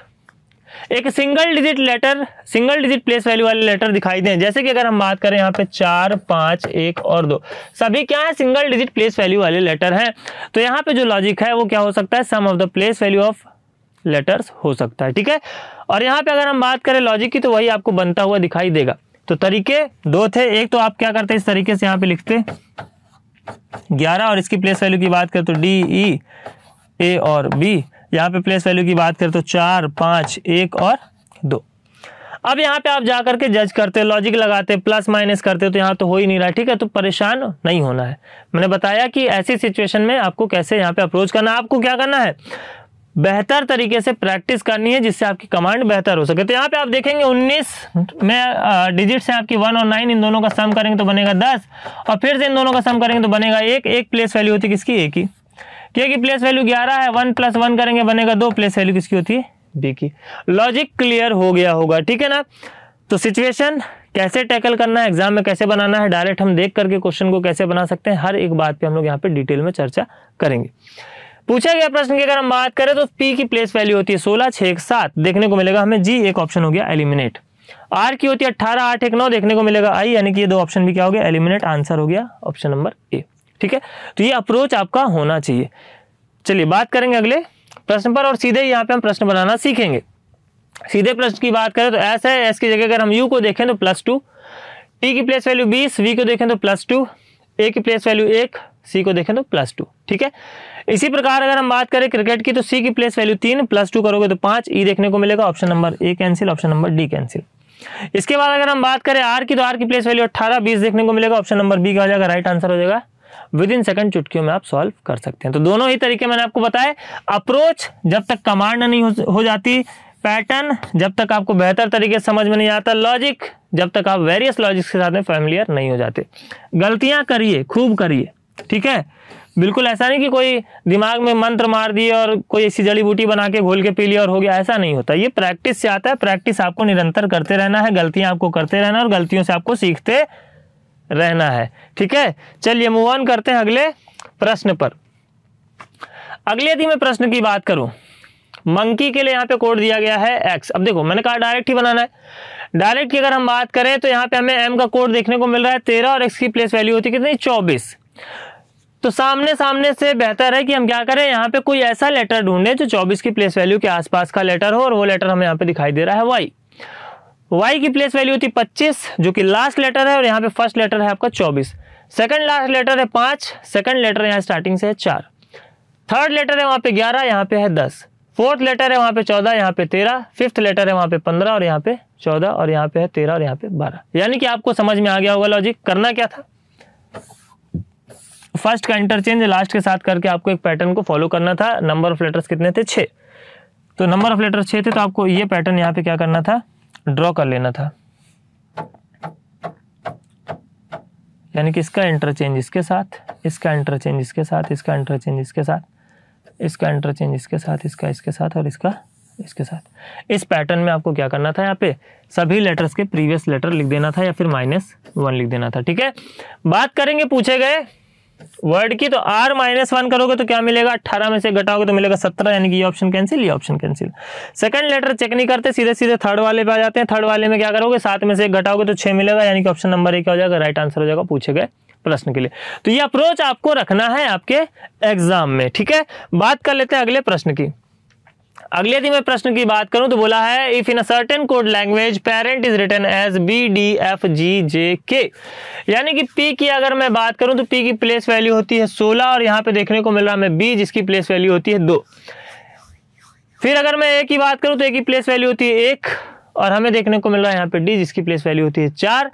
एक single digit letter single digit place value वाले लेटर दिखाई दें जैसे कि अगर हम बात करें यहाँ पे चार पांच एक और दो सभी क्या है सिंगल डिजिट प्लेस वैल्यू वाले लेटर हैं तो यहाँ पे जो लॉजिक है वो क्या हो सकता है sum of the place value of letters हो सकता है ठीक है और यहाँ पे अगर हम बात करें लॉजिक की तो वही आपको बनता हुआ दिखाई देगा तो तरीके दो थे एक तो आप क्या करते इस तरीके से यहाँ पे लिखते ग्यारह और इसकी प्लेस वैल्यू की बात करें तो डी ई ए और बी यहाँ पे प्लेस वैल्यू की बात करें तो चार पाँच एक और दो अब यहाँ पे आप जा करके जज करते लॉजिक लगाते प्लस माइनस करते हो तो यहाँ तो हो ही नहीं रहा ठीक है तो परेशान नहीं होना है मैंने बताया कि ऐसी सिचुएशन में आपको कैसे यहाँ पे अप्रोच करना आपको क्या करना है बेहतर तरीके से प्रैक्टिस करनी है जिससे आपकी कमांड बेहतर हो सके तो यहाँ पे आप देखेंगे 19 में डिजिट्स हैं आपकी वन और नाइन इन दोनों का सम करेंगे तो बनेगा दस और फिर से इन दोनों का सम करेंगे तो बनेगा एक एक प्लेस वैल्यू होती किसकी एक ही की प्लेस वैल्यू ग्यारह है वन प्लस वन करेंगे बनेगा दो प्लेस वैल्यू किसकी होती है बी की लॉजिक क्लियर हो गया होगा ठीक है ना तो सिचुएशन कैसे टैकल करना है एग्जाम में कैसे बनाना है डायरेक्ट हम देख करके क्वेश्चन को कैसे बना सकते हैं हर एक बात पे हम लोग यहाँ पे डिटेल में चर्चा करेंगे पूछा गया प्रश्न की अगर हम बात करें तो पी की प्लेस वैल्यू होती है सोलह छह एक सात देखने को मिलेगा हमें जी एक ऑप्शन हो गया एलिमिनेट आर की होती है अट्ठारह आठ एक नौ देखने को मिलेगा आई यानी कि ये दो ऑप्शन भी क्या हो गया एलिमिनेट आंसर हो गया ऑप्शन नंबर ए ठीक है तो ये अप्रोच आपका होना चाहिए चलिए बात करेंगे अगले प्रश्न पर और सीधे यहाँ पे हम प्रश्न बनाना सीखेंगे सीधे प्रश्न की बात करें तो ऐसा है एस की जगह अगर हम यू को देखें तो प्लस टू टी की प्लेस वैल्यू बीस वी को देखें तो प्लस टू ए की प्लेस वैल्यू एक सी को देखें तो प्लस टू ठीक है इसी प्रकार अगर हम बात करें क्रिकेट की तो सी की प्लेस वैल्यू तीन प्लस टू करोगे तो पांच ई e देखने को मिलेगा option number A cancel option number D cancel इसके बाद अगर हम बात करें आर की तो आर की प्लेस वैल्यू अट्ठारह बीस देखने को मिलेगा ऑप्शन नंबर बी का हो जाएगा राइट आंसर हो जाएगा विद इन सेकंड चुटकियों में आप सॉल्व कर सकते हैं तो दोनों ही तरीके मैंने आपको बताए अप्रोच जब तक कमांड नहीं हो, जाती पैटर्न जब तक आपको बेहतर तरीके से समझ में नहीं आता लॉजिक जब तक आप वेरियस लॉजिक के साथ में फैमिलियर नहीं हो जाते गलतियां करिए खूब करिए ठीक है बिल्कुल ऐसा नहीं कि कोई दिमाग में मंत्र मार दिए और कोई ऐसी जड़ी बूटी बना के घोल के पी लिया और हो गया ऐसा नहीं होता ये प्रैक्टिस से आता है प्रैक्टिस आपको निरंतर करते रहना है गलतियां आपको करते रहना और गलतियों से आपको सीखते रहना है ठीक है चलिए मूव ऑन करते हैं अगले प्रश्न पर अगले यदि मैं प्रश्न की बात करूं मंकी के लिए यहां पे कोड दिया गया है एक्स अब देखो मैंने कहा डायरेक्ट ही बनाना है डायरेक्ट की अगर हम बात करें तो यहां पे हमें एम का कोड देखने को मिल रहा है तेरह और एक्स की प्लेस वैल्यू होती है कितनी चौबीस तो सामने सामने से बेहतर है कि हम क्या करें यहां पे कोई ऐसा लेटर ढूंढे जो 24 की प्लेस वैल्यू के आसपास का लेटर हो और वो लेटर हमें यहाँ पे दिखाई दे रहा है वाई वाई की प्लेस वैल्यू होती पच्चीस जो कि लास्ट लेटर है और यहाँ पे फर्स्ट लेटर है आपका चौबीस सेकंड लास्ट लेटर है पांच सेकंड लेटर यहाँ स्टार्टिंग से है चार थर्ड लेटर है वहां पे ग्यारह यहाँ पे है दस फोर्थ लेटर है वहां पे चौदह यहाँ पे तेरह फिफ्थ लेटर है वहां पे पंद्रह और यहाँ पे चौदह और यहाँ पे है तेरह और यहाँ पे बारह यानी कि आपको समझ में आ गया होगा लॉजिक करना क्या था फर्स्ट का इंटरचेंज लास्ट के साथ करके आपको एक पैटर्न को फॉलो करना था नंबर ऑफ लेटर्स कितने थे छे तो नंबर ऑफ लेटर छे थे तो आपको ये पैटर्न यहाँ पे क्या करना था ड्रॉ कर लेना था यानी कि इसका इंटरचेंज इसके साथ इसका इंटरचेंज इसके साथ इसका इंटरचेंज इसके साथ इसका इंटरचेंज इसके साथ इसका इसके साथ और इसका इसके साथ इस पैटर्न में आपको क्या करना था यहाँ पे सभी लेटर्स के प्रीवियस लेटर लिख देना था या फिर माइनस वन लिख देना था ठीक है बात करेंगे पूछे गए वर्ड की तो आर माइनस वन करोगे तो क्या मिलेगा अट्ठारह में से घटाओगे तो मिलेगा सत्रह यानी कि ये ऑप्शन कैंसिल ये option cancel second letter check नहीं करते सीधे सीधे थर्ड वाले पे आ जाते हैं थर्ड वाले में क्या करोगे सात में से घटाओगे तो छह मिलेगा यानी कि ऑप्शन नंबर एक क्या हो जाएगा राइट आंसर हो जाएगा पूछे गए प्रश्न के लिए तो ये अप्रोच आपको रखना है आपके एग्जाम में ठीक है बात कर लेते हैं अगले प्रश्न की अगले यदि मैं प्रश्न की बात करूं तो बोला है if in certain code language parent is written as B D F G J K यानी कि पी की अगर मैं बात करूं तो पी की प्लेस वैल्यू होती है सोलह और यहाँ पे देखने को मिल रहा है हमें बी जिसकी प्लेस वैल्यू होती है दो फिर अगर मैं ए की बात करूं तो ए की प्लेस वैल्यू होती है एक और हमें देखने को मिल रहा है यहाँ पे डी जिसकी प्लेस वैल्यू होती है चार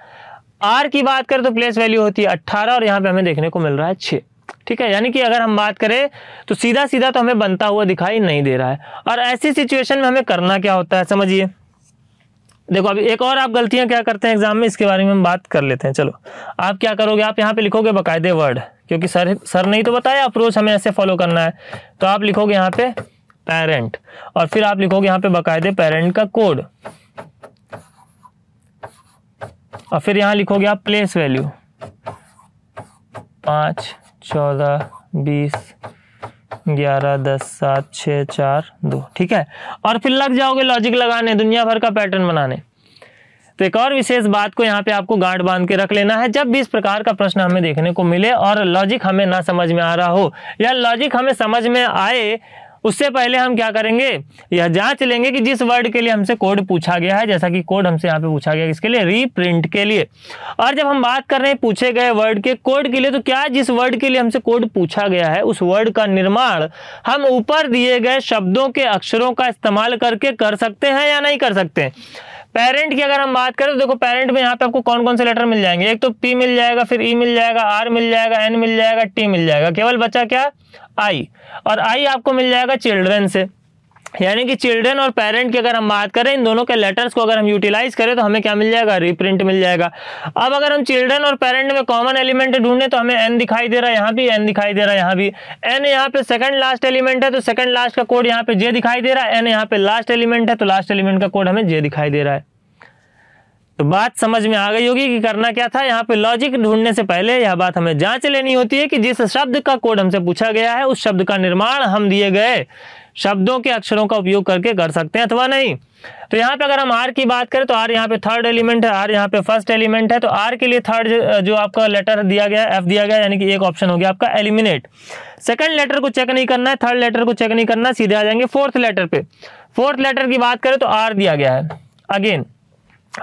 आर की बात करें तो प्लेस वैल्यू होती है अट्ठारह और यहाँ पे हमें देखने को मिल रहा है छह ठीक है यानी कि अगर हम बात करें तो सीधा सीधा तो हमें बनता हुआ दिखाई नहीं दे रहा है और ऐसी सिचुएशन में हमें करना क्या होता है समझिए देखो अभी एक और आप गलतियां क्या करते हैं एग्जाम में इसके बारे में हम बात कर लेते हैं चलो आप क्या करोगे आप यहाँ पे लिखोगे बकायदे वर्ड क्योंकि सर सर नहीं तो बताया अप्रोच हमें ऐसे फॉलो करना है तो आप लिखोगे यहाँ पे पेरेंट और फिर आप लिखोगे यहाँ पे बकायदे पेरेंट का कोड और फिर यहाँ लिखोगे आप प्लेस वैल्यू पाँच चौदह बीस ग्यारह दस सात छः चार दो ठीक है और फिर लग जाओगे लॉजिक लगाने दुनिया भर का पैटर्न बनाने तो एक और विशेष बात को यहाँ पे आपको गांठ बांध के रख लेना है जब भी इस प्रकार का प्रश्न हमें देखने को मिले और लॉजिक हमें ना समझ में आ रहा हो या लॉजिक हमें समझ में आए उससे पहले हम क्या करेंगे यह जांच लेंगे कि जिस वर्ड के लिए हमसे कोड पूछा गया है जैसा कि कोड हमसे यहाँ पे पूछा गया इसके लिए रीप्रिंट के लिए और जब हम बात कर रहे हैं पूछे गए वर्ड के कोड के लिए तो क्या जिस वर्ड के लिए हमसे कोड पूछा गया है उस वर्ड का निर्माण हम ऊपर दिए गए शब्दों के अक्षरों का इस्तेमाल करके कर सकते हैं या नहीं कर सकते हैं पेरेंट की अगर हम बात करें तो देखो पेरेंट में यहाँ पे आपको कौन कौन से लेटर मिल जाएंगे एक तो पी मिल जाएगा फिर ई e मिल जाएगा आर मिल जाएगा एन मिल जाएगा टी मिल जाएगा केवल बच्चा क्या आई और आई आपको मिल जाएगा चिल्ड्रन से यानी कि चिल्ड्रेन और पेरेंट की अगर हम बात करें इन दोनों के लेटर्स को अगर हम यूटिलाइज करें तो हमें क्या मिल जाएगा रिप्रिंट मिल जाएगा अब अगर हम चिल्ड्रेन और पेरेंट में कॉमन एलिमेंट ढूंढे तो हमें एन दिखाई दे रहा है यहाँ भी एन दिखाई दे रहा है यहाँ भी एन यहाँ पे सेकंड लास्ट एलिमेंट है तो सेकंड लास्ट का कोड यहाँ पे जे दिखाई दे रहा है एन यहाँ पे लास्ट एलिमेंट है तो लास्ट एलिमेंट का कोड हमें जे दिखाई दे रहा है तो बात समझ में आ गई होगी कि करना क्या था यहाँ पे लॉजिक ढूंढने से पहले यह बात हमें जांच लेनी होती है कि जिस शब्द का कोड हमसे पूछा गया है उस शब्द का निर्माण हम दिए गए शब्दों के अक्षरों का उपयोग करके कर सकते हैं अथवा नहीं तो यहाँ पे अगर हम आर की बात करें तो आर यहाँ पे थर्ड एलिमेंट है आर यहाँ पे फर्स्ट एलिमेंट है तो आर के लिए थर्ड जो आपका लेटर दिया गया एफ दिया गया यानी कि एक ऑप्शन हो गया आपका एलिमिनेट सेकंड लेटर को चेक नहीं करना है थर्ड लेटर को चेक नहीं करना सीधे आ जाएंगे फोर्थ लेटर पे फोर्थ लेटर की बात करें तो आर दिया गया है अगेन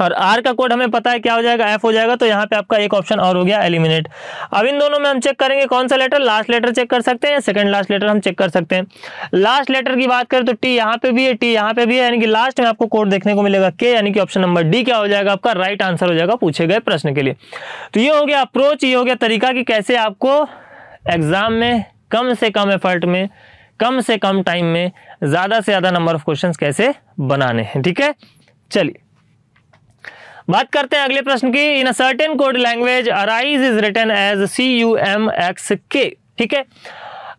और आर का कोड हमें पता है क्या हो जाएगा एफ हो जाएगा तो यहाँ पे आपका एक ऑप्शन और हो गया एलिमिनेट अब इन दोनों में हम चेक करेंगे कौन सा लेटर लास्ट लेटर चेक कर सकते हैं या सेकंड लास्ट लेटर हम चेक कर सकते हैं लास्ट लेटर की बात करें तो टी यहाँ पे भी है टी यहाँ पे भी है यानी कि लास्ट में आपको कोड देखने को मिलेगा के यानी कि ऑप्शन नंबर डी क्या हो जाएगा आपका राइट आंसर हो जाएगा पूछे गए प्रश्न के लिए तो ये हो गया अप्रोच ये हो गया तरीका कि कैसे आपको एग्जाम में कम से कम एफर्ट में कम से कम टाइम में ज़्यादा से ज़्यादा नंबर ऑफ क्वेश्चन कैसे बनाने हैं ठीक है चलिए बात करते हैं अगले प्रश्न की in certain code language arise is written as C U M X K ठीक है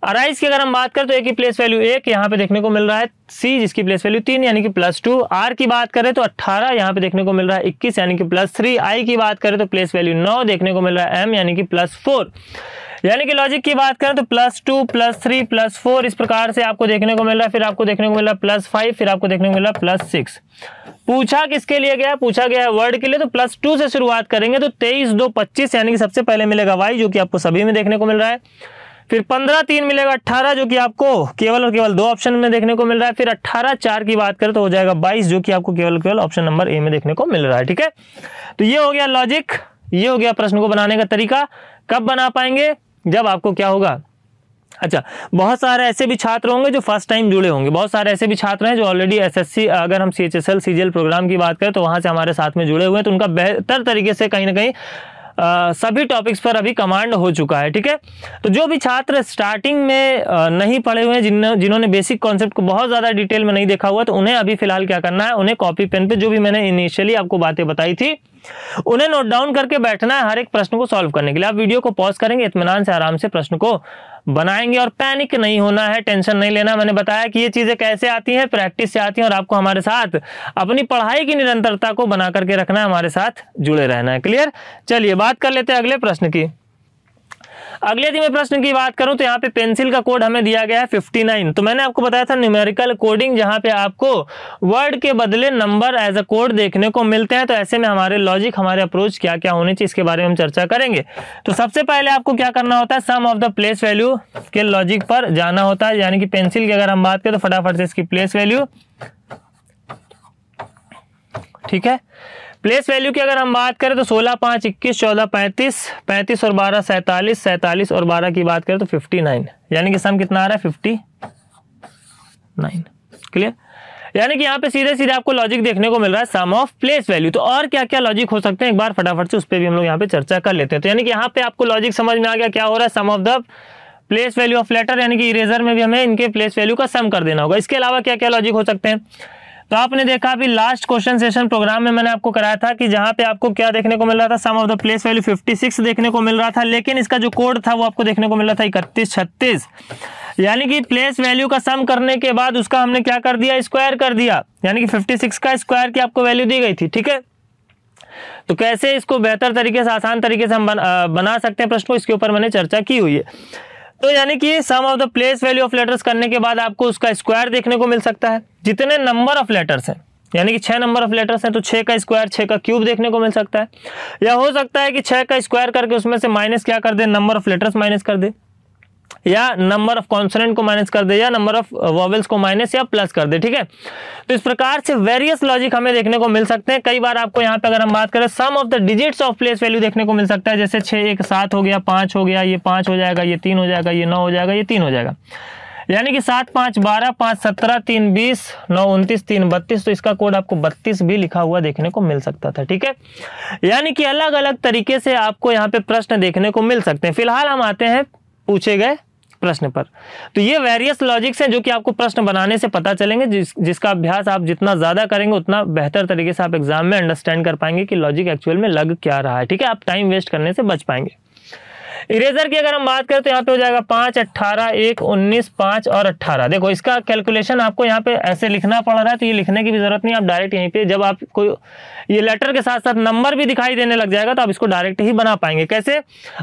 अराइज की अगर हम बात करें तो एक की प्लेस वैल्यू एक यहाँ पे देखने को मिल रहा है सी जिसकी प्लेस वैल्यू तीन यानी कि प्लस टू आर की बात करें तो अट्ठारह यहाँ पे देखने को मिल रहा है इक्कीस यानी कि प्लस थ्री आई की बात करें तो प्लेस वैल्यू नौ देखने को मिल रहा है एम यानी कि प्लस फोर यानी कि लॉजिक की बात करें तो plus two plus three plus four इस प्रकार से आपको देखने को मिल रहा है फिर आपको देखने को मिल रहा है प्लस फाइव फिर आपको देखने को मिल रहा है प्लस सिक्स पूछा किसके लिए गया पूछा गया है वर्ड के लिए तो प्लस टू से शुरुआत करेंगे तो तेईस दो पच्चीस यानी कि सबसे पहले मिलेगा वाई जो कि आपको सभी में देखने को मिल रहा है फिर पंद्रह तीन मिलेगा अट्ठारह जो कि आपको केवल और केवल दो ऑप्शन में देखने को मिल रहा है फिर अट्ठारह चार की बात करें तो हो जाएगा बाईस जो कि आपको केवल केवल ऑप्शन नंबर ए में देखने को मिल रहा है ठीक है तो ये हो गया लॉजिक ये हो गया प्रश्न को बनाने का तरीका कब बना पाएंगे जब आपको क्या होगा अच्छा बहुत सारे ऐसे भी छात्र होंगे जो फर्स्ट टाइम जुड़े होंगे बहुत सारे ऐसे भी छात्र हैं जो ऑलरेडी एसएससी अगर हम C H S L CGL program की बात करें तो वहां से हमारे साथ में जुड़े हुए हैं तो उनका बेहतर तरीके से कहीं ना कहीं सभी टॉपिक्स पर अभी कमांड हो चुका है ठीक है तो जो भी छात्र स्टार्टिंग में नहीं पढ़े हुए हैं जिन जिन्होंने बेसिक कॉन्सेप्ट को बहुत ज़्यादा डिटेल में नहीं देखा हुआ तो उन्हें अभी फिलहाल क्या करना है उन्हें कॉपी पेन पे जो भी मैंने इनिशियली आपको बातें बताई थी उन्हें नोट डाउन करके बैठना है हर एक प्रश्न को सॉल्व करने के लिए आप वीडियो को पॉज करेंगे इतमान से आराम से प्रश्न को बनाएंगे और पैनिक नहीं होना है टेंशन नहीं लेना मैंने बताया कि ये चीज़ें कैसे आती हैं प्रैक्टिस से आती हैं और आपको हमारे साथ अपनी पढ़ाई की निरंतरता को बना करके रखना है हमारे साथ जुड़े रहना है क्लियर चलिए बात कर लेते हैं अगले प्रश्न की अगले यदि मैं प्रश्न की बात करूं तो यहाँ पे पेंसिल का कोड हमें दिया गया है 59 तो मैंने आपको बताया था न्यूमेरिकल कोडिंग जहां पे आपको वर्ड के बदले नंबर एज अ कोड देखने को मिलते हैं तो ऐसे में हमारे लॉजिक हमारे अप्रोच क्या क्या होनी चाहिए इसके बारे में हम चर्चा करेंगे तो सबसे पहले आपको क्या करना होता है sum of the place value के लॉजिक पर जाना होता है यानी कि पेंसिल की अगर हम बात करें तो फटाफट से इसकी प्लेस वैल्यू ठीक है प्लेस वैल्यू की अगर हम बात करें तो सोलह पांच इक्कीस चौदह पैंतीस पैंतीस और बारह सैंतालीस सैंतालीस और बारह की बात करें तो फिफ्टी नाइन यानी कि सम कितना आ रहा है फिफ्टी नाइन क्लियर यानी कि यहाँ पे सीधे सीधे आपको लॉजिक देखने को मिल रहा है सम ऑफ प्लेस वैल्यू तो और क्या क्या लॉजिक हो सकते हैं एक बार फटाफट से उस पर भी हम लोग यहाँ पे चर्चा कर लेते हैं तो यानी कि यहाँ पे आपको लॉजिक समझ में आ गया क्या हो रहा है sum of the place value of letter यानी कि इरेजर में भी हमें इनके प्लेस वैल्यू का सम कर देना होगा इसके अलावा क्या क्या लॉजिक हो सकते हैं तो आपने देखा अभी लास्ट क्वेश्चन सेशन प्रोग्राम में मैंने आपको कराया था कि जहां पे आपको क्या देखने को मिल रहा था sum of the place value 56 देखने को मिल रहा था लेकिन इसका जो कोड था वो आपको देखने को मिल रहा था इकतीस छत्तीस यानी कि प्लेस वैल्यू का सम करने के बाद उसका हमने क्या कर दिया स्क्वायर कर दिया यानी कि फिफ्टी का स्क्वायर की आपको वैल्यू दी गई थी ठीक है तो कैसे इसको बेहतर तरीके से आसान तरीके से हम बना, सकते हैं प्रश्न को इसके ऊपर मैंने चर्चा की हुई है तो यानी कि sum of the place value of letters करने के बाद आपको उसका स्क्वायर देखने को मिल सकता है जितने नंबर ऑफ लेटर्स हैं यानी कि छह नंबर ऑफ लेटर्स हैं तो छह का स्क्वायर छह का क्यूब देखने को मिल सकता है या हो सकता है कि छह का स्क्वायर करके उसमें से माइनस क्या कर दे नंबर ऑफ लेटर्स माइनस कर दे या नंबर ऑफ कॉन्सोनेंट को माइनस कर दे या नंबर ऑफ वॉवल्स को माइनस या प्लस कर दे ठीक है तो इस प्रकार से वेरियस लॉजिक हमें देखने को मिल सकते हैं कई बार आपको यहाँ पे अगर हम बात करें sum of the digits of place value देखने को मिल सकता है जैसे छः एक सात हो गया पाँच हो गया ये पाँच हो जाएगा ये तीन हो जाएगा ये नौ हो जाएगा ये तीन हो जाएगा यानी कि सात पाँच बारह पाँच सत्रह तीन बीस नौ उनतीस तीन बत्तीस तो इसका कोड आपको बत्तीस भी लिखा हुआ देखने को मिल सकता था ठीक है यानी कि अलग अलग तरीके से आपको यहाँ पे प्रश्न देखने को मिल सकते हैं फिलहाल हम आते हैं पूछे गए प्रश्न पर तो ये वेरियस लॉजिक्स हैं जो कि आपको प्रश्न बनाने से पता चलेंगे जिस, जिसका अभ्यास आप जितना ज़्यादा करेंगे उतना बेहतर तरीके से आप एग्जाम में अंडरस्टैंड कर पाएंगे कि लॉजिक एक्चुअल में लग क्या रहा है ठीक है आप टाइम वेस्ट करने से बच पाएंगे इरेजर की अगर हम बात करें तो यहाँ पे हो जाएगा पांच अट्ठारह एक उन्नीस पांच और अट्ठारह देखो इसका कैलकुलेशन आपको यहाँ पे ऐसे लिखना पड़ रहा है तो ये लिखने की भी जरूरत नहीं आप डायरेक्ट यहीं पे जब आप कोई ये लेटर के साथ साथ नंबर भी दिखाई देने लग जाएगा तो आप इसको डायरेक्ट ही बना पाएंगे कैसे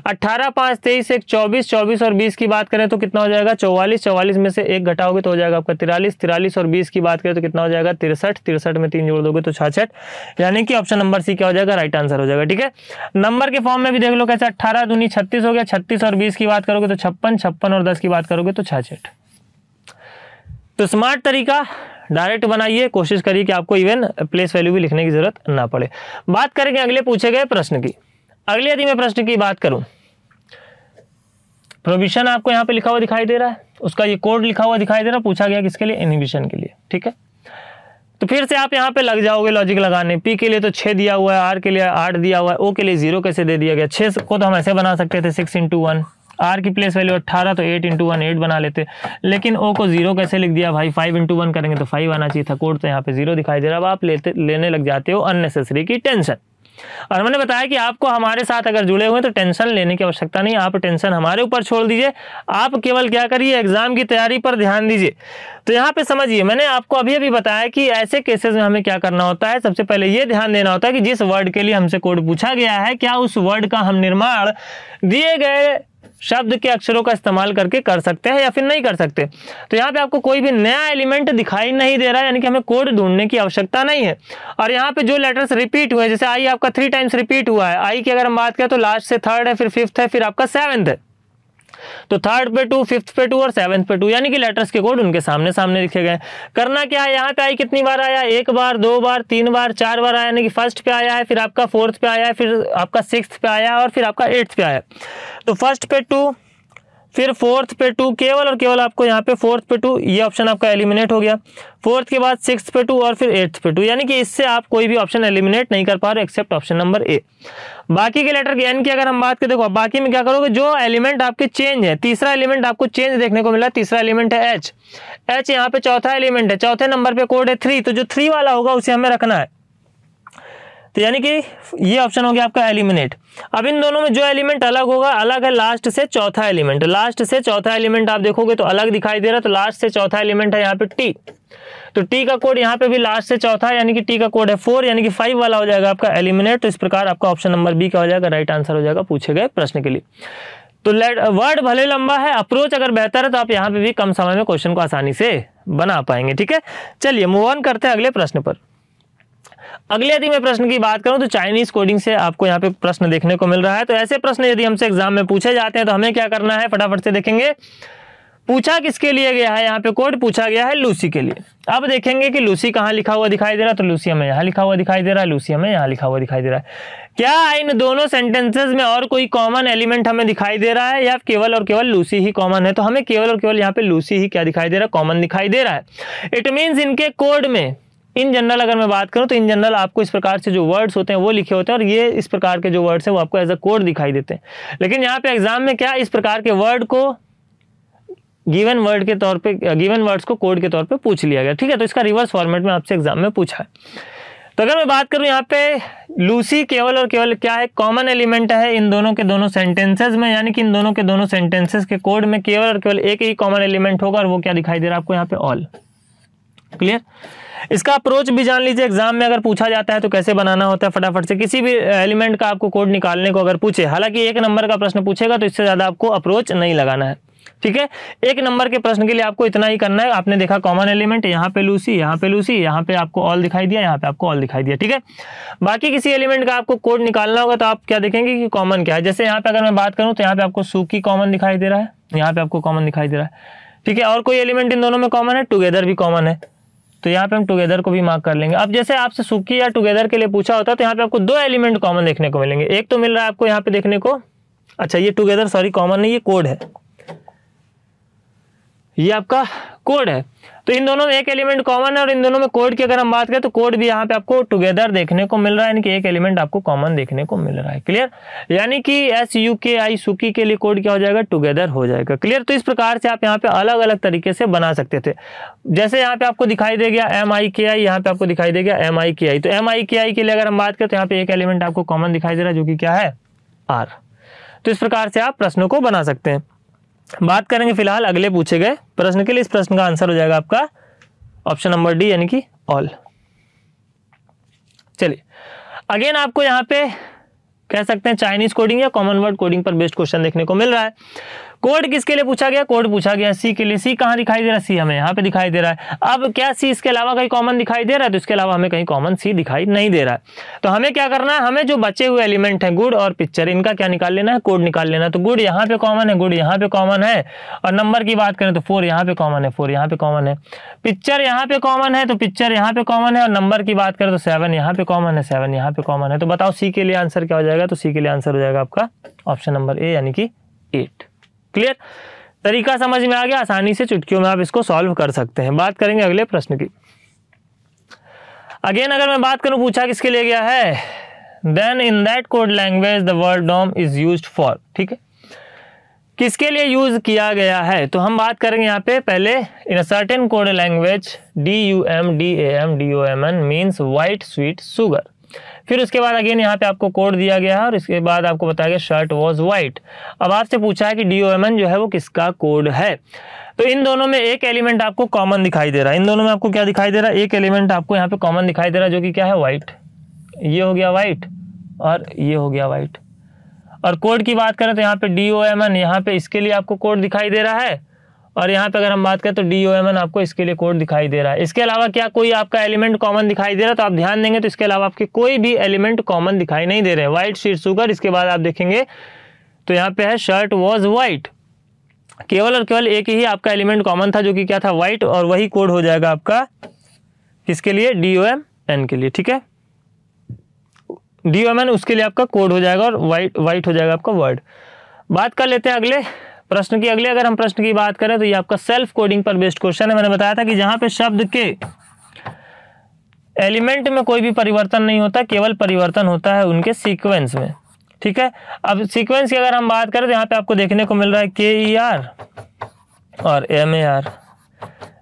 अट्ठारह पांच तेईस एक चौबीस चौबीस और बीस की बात करें तो कितना हो जाएगा चौवालीस चौवालीस में से एक घटाओगे तो हो जाएगा आपका तिरालीस तिरालीस और बीस की बात करें तो कितना हो जाएगा तिरसठ तिरसठ में तीन जोड़ दोगे तो छाछठ यानी कि ऑप्शन नंबर सी क्या हो जाएगा राइट आंसर हो जाएगा ठीक है नंबर के फॉर्म में भी देख लो कैसे अट्ठारह दूनी छत्तीस हो गया छत्तीस और बीस की बात करोगे तो छप्पन छप्पन और दस की बात करोगे तो छाछठ तो स्मार्ट तरीका डायरेक्ट बनाइए कोशिश करिए कि आपको इवन प्लेस वैल्यू भी लिखने की जरूरत ना पड़े बात करेंगे अगले पूछे गए प्रश्न की अगले यदि मैं प्रश्न की बात करूं प्रोविशन आपको यहां पे लिखा हुआ दिखाई दे रहा है उसका ये कोड लिखा हुआ दिखाई दे रहा है पूछा गया किसके लिए इनिबिशन के लिए ठीक है तो फिर से आप यहाँ पे लग जाओगे लॉजिक लगाने पी के लिए तो छः दिया हुआ है आर के लिए आठ दिया हुआ है ओ के लिए जीरो कैसे दे दिया गया छः को तो हम ऐसे बना सकते थे सिक्स इंटू वन आर की प्लेस वैल्यू अट्ठारह तो एट इंटू वन एट बना लेते लेकिन ओ को जीरो कैसे लिख दिया भाई फाइव इंटू वन करेंगे तो फाइव आना चाहिए था कोड तो यहाँ पे जीरो दिखाई दे रहा अब आप लेते लेने लग जाते हो अननेसेसरी की टेंशन और हमने बताया कि आपको हमारे साथ अगर जुड़े हुए तो टेंशन लेने की आवश्यकता नहीं आप टेंशन हमारे ऊपर छोड़ दीजिए आप केवल क्या करिए एग्ज़ाम की तैयारी पर ध्यान दीजिए तो यहाँ पे समझिए मैंने आपको अभी अभी बताया कि ऐसे केसेस में हमें क्या करना होता है सबसे पहले ये ध्यान देना होता है कि जिस वर्ड के लिए हमसे कोड पूछा गया है क्या उस वर्ड का हम निर्माण दिए गए शब्द के अक्षरों का इस्तेमाल करके कर सकते हैं या फिर नहीं कर सकते तो यहाँ पे आपको कोई भी नया एलिमेंट दिखाई नहीं दे रहा है यानी कि हमें कोड ढूंढने की आवश्यकता नहीं है और यहाँ पे जो लेटर्स रिपीट हुए जैसे आई आपका थ्री टाइम्स रिपीट हुआ है आई की अगर हम बात करें तो लास्ट से थर्ड है फिर फिफ्थ है फिर आपका सेवन्थ है तो थर्ड पे टू फिफ्थ पे टू और सेवन्थ पे टू यानी कि लेटर्स के कोड उनके सामने सामने लिखे गए करना क्या है यहाँ पे आई कितनी बार आया एक बार दो बार तीन बार चार बार आया यानी कि फर्स्ट पे आया है फिर आपका फोर्थ पे आया है फिर आपका सिक्स पे आया और फिर आपका एट्थ पे आया तो फर्स्ट पे टू फिर फोर्थ पे टू केवल और केवल आपको यहाँ पे फोर्थ पे टू ये ऑप्शन आपका एलिमिनेट हो गया फोर्थ के बाद सिक्स पे टू और फिर एट्थ पे टू यानी कि इससे आप कोई भी ऑप्शन एलिमिनेट नहीं कर पा रहे एक्सेप्ट ऑप्शन नंबर ए बाकी के लेटर के एन की अगर हम बात करें देखो बाकी में क्या करोगे जो एलिमेंट आपके चेंज है तीसरा एलिमेंट आपको चेंज देखने को मिला तीसरा एलिमेंट है एच एच यहाँ पे चौथा एलिमेंट है चौथे नंबर पे कोड है थ्री तो जो थ्री वाला होगा उसे हमें रखना है तो यानी कि ये ऑप्शन हो गया आपका एलिमिनेट अब इन दोनों में जो एलिमेंट अलग होगा अलग है लास्ट से चौथा एलिमेंट लास्ट से चौथा एलिमेंट आप देखोगे तो अलग दिखाई दे रहा है तो लास्ट से चौथा एलिमेंट है यहाँ पे टी तो टी का कोड यहाँ पे भी लास्ट से चौथा यानी कि टी का कोड है फोर यानी कि फाइव वाला हो जाएगा आपका एलिमिनेट तो इस प्रकार आपका ऑप्शन नंबर बी का हो जाएगा राइट आंसर हो जाएगा पूछे गए प्रश्न के लिए तो लेट वर्ड भले लंबा है अप्रोच अगर बेहतर है तो आप यहाँ पे भी कम समय में क्वेश्चन को आसानी से बना पाएंगे ठीक है चलिए मूव ऑन करते हैं अगले प्रश्न पर अगले यदि मैं प्रश्न की बात करूं तो चाइनीज कोडिंग से आपको यहाँ पे प्रश्न देखने को मिल रहा है तो ऐसे प्रश्न यदि हमसे एग्जाम में पूछे जाते हैं तो हमें क्या करना है फटाफट से देखेंगे पूछा किसके लिए गया है यहाँ पे कोड पूछा गया है लूसी के लिए अब देखेंगे कि लूसी कहाँ लिखा हुआ दिखाई दे रहा है तो लूसी हमें यहाँ लिखा हुआ दिखाई दे रहा है लूसी हमें यहाँ लिखा हुआ दिखाई दे रहा है क्या इन दोनों सेंटेंसेज में और कोई कॉमन एलिमेंट हमें दिखाई दे रहा है या केवल और केवल लूसी ही कॉमन है तो हमें केवल और केवल यहाँ पे लूसी ही क्या दिखाई दे रहा है कॉमन दिखाई दे रहा है इट मीन्स इनके कोड में इन जनरल अगर मैं बात करूं तो इन जनरल आपको इस प्रकार से जो वर्ड्स होते हैं वो लिखे होते हैं और ये इस प्रकार के जो वर्ड्स हैं वो आपको एज अ कोड दिखाई देते हैं लेकिन यहाँ पे एग्जाम में क्या इस प्रकार के वर्ड को गिवन वर्ड के तौर पे गिवन वर्ड्स को कोड के तौर पे पूछ लिया गया ठीक है तो इसका रिवर्स फॉर्मेट में आपसे एग्जाम में पूछा है तो अगर मैं बात करूं यहाँ पे लूसी केवल और केवल क्या है कॉमन एलिमेंट है इन दोनों के दोनों सेंटेंसेज में यानी कि इन दोनों के दोनों सेंटेंसेज के कोड में केवल और केवल एक ही कॉमन एलिमेंट होगा और वो क्या दिखाई दे रहा है आपको यहाँ पे ऑल क्लियर इसका अप्रोच भी जान लीजिए एग्जाम में अगर पूछा जाता है तो कैसे बनाना होता है फटाफट से किसी भी एलिमेंट का आपको कोड निकालने को अगर पूछे हालांकि एक नंबर का प्रश्न पूछेगा तो इससे ज़्यादा आपको अप्रोच नहीं लगाना है ठीक है एक नंबर के प्रश्न के लिए आपको इतना ही करना है आपने देखा कॉमन एलिमेंट यहाँ पे लूसी यहाँ पे लूसी यहाँ पे आपको ऑल दिखाई दिया यहाँ पे आपको ऑल दिखाई दिया ठीक है बाकी किसी एलिमेंट का आपको कोड निकालना होगा तो आप क्या देखेंगे कि कॉमन क्या है जैसे यहाँ पे अगर मैं बात करूँ तो यहाँ पे आपको सूखी कॉमन दिखाई दे रहा है यहाँ पे आपको कॉमन दिखाई दे रहा है ठीक है और कोई एलिमेंट इन दोनों में कॉमन है टुगेदर भी कॉमन है तो यहाँ पे हम टुगेदर को भी मार्क कर लेंगे अब जैसे आपसे सुखी या टुगेदर के लिए पूछा होता तो यहाँ पे आपको दो एलिमेंट कॉमन देखने को मिलेंगे एक तो मिल रहा है आपको यहाँ पे देखने को अच्छा ये टुगेदर सॉरी कॉमन नहीं ये कोड है ये आपका कोड है तो इन दोनों में एक एलिमेंट कॉमन है और इन दोनों में कोड की अगर हम बात करें तो कोड भी यहाँ पे आपको टुगेदर देखने को मिल रहा है इनके एक एलिमेंट आपको कॉमन देखने को मिल रहा है क्लियर यानी कि एस यू के आई सुकी के लिए कोड क्या हो जाएगा टुगेदर हो जाएगा क्लियर तो इस प्रकार से आप यहाँ पे अलग अलग तरीके से बना सकते थे जैसे यहाँ पे आपको दिखाई दे गया एम आई के आई यहाँ पे आपको दिखाई दे गया एम आई के आई तो एम आई के आई के लिए अगर हम बात करें तो यहाँ पे एक एलिमेंट आपको कॉमन दिखाई दे रहा है जो कि क्या है आर तो इस प्रकार से आप प्रश्नों को बना सकते हैं बात करेंगे फिलहाल अगले पूछे गए प्रश्न के लिए इस प्रश्न का आंसर हो जाएगा आपका ऑप्शन नंबर डी यानी कि ऑल चलिए अगेन आपको यहां पे कह सकते हैं चाइनीज कोडिंग या कॉमन वर्ड कोडिंग पर बेस्ड क्वेश्चन देखने को मिल रहा है कोड किसके लिए पूछा गया कोड पूछा गया सी के लिए सी कहाँ दिखाई दे रहा है सी हमें यहाँ पे दिखाई दे रहा है अब क्या सी इसके अलावा कहीं कॉमन दिखाई दे रहा है तो इसके अलावा हमें कहीं कॉमन सी दिखाई नहीं दे रहा है तो हमें क्या करना है हमें जो बचे हुए एलिमेंट है गुड और पिक्चर इनका क्या निकाल लेना है कोड निकाल लेना है तो गुड यहाँ पे कॉमन है गुड यहाँ पे कॉमन है और नंबर की बात करें तो फोर यहाँ पे कॉमन है फोर यहाँ पे कॉमन है पिक्चर यहाँ पे कॉमन है तो पिक्चर यहाँ पे कॉमन है और नंबर की बात करें तो सेवन यहाँ पे कॉमन है सेवन यहाँ पे कॉमन है तो बताओ सी के लिए आंसर क्या हो जाएगा तो सी के लिए आंसर हो जाएगा आपका ऑप्शन नंबर ए यानी कि एट क्लियर तरीका समझ में आ गया आसानी से चुटकियों में आप इसको सॉल्व कर सकते हैं बात करेंगे अगले प्रश्न की अगेन अगर मैं बात करूं पूछा किसके लिए गया है then in that code language the word dom is use for ठीक है किसके लिए यूज किया गया है तो हम बात करेंगे यहाँ पे पहले in certain code language D U M D A M D O M N means white sweet sugar फिर उसके बाद अगेन यहाँ पे आपको कोड दिया गया है और इसके बाद आपको बताया गया शर्ट वॉज व्हाइट अब आपसे पूछा है कि डी जो है वो किसका कोड है तो इन दोनों में एक एलिमेंट आपको कॉमन दिखाई दे रहा है इन दोनों में आपको क्या दिखाई दे रहा है एक एलिमेंट आपको यहाँ पे कॉमन दिखाई दे रहा है जो कि क्या है व्हाइट ये हो गया व्हाइट और ये हो गया व्हाइट और कोड की बात करें तो यहाँ पे डी ओ एम एन यहाँ पे इसके लिए आपको कोड दिखाई दे रहा है और यहाँ पे अगर हम बात करें तो डी ओ एम एन आपको इसके लिए कोड दिखाई दे रहा है इसके अलावा क्या कोई आपका एलिमेंट कॉमन दिखाई दे रहा है तो आप ध्यान देंगे तो इसके अलावा आपके कोई भी एलिमेंट कॉमन दिखाई नहीं दे रहे व्हाइट शीट सुगर इसके बाद आप देखेंगे तो यहाँ पे है शर्ट वॉज व्हाइट केवल और केवल एक ही आपका एलिमेंट कॉमन था जो कि क्या था व्हाइट और वही कोड हो जाएगा आपका किसके लिए डी ओ एम एन के लिए ठीक है डी ओ एम एन उसके लिए आपका कोड हो जाएगा और वाइट वाइट हो जाएगा आपका वर्ड बात कर लेते हैं अगले प्रश्न की अगले अगर हम प्रश्न की बात करें तो ये आपका सेल्फ कोडिंग पर बेस्ड क्वेश्चन है मैंने बताया था कि जहां पे शब्द के एलिमेंट में कोई भी परिवर्तन नहीं होता केवल परिवर्तन होता है उनके सीक्वेंस में ठीक है अब सीक्वेंस की अगर हम बात करें तो यहाँ पे आपको देखने को मिल रहा है के ई आर और एम ए आर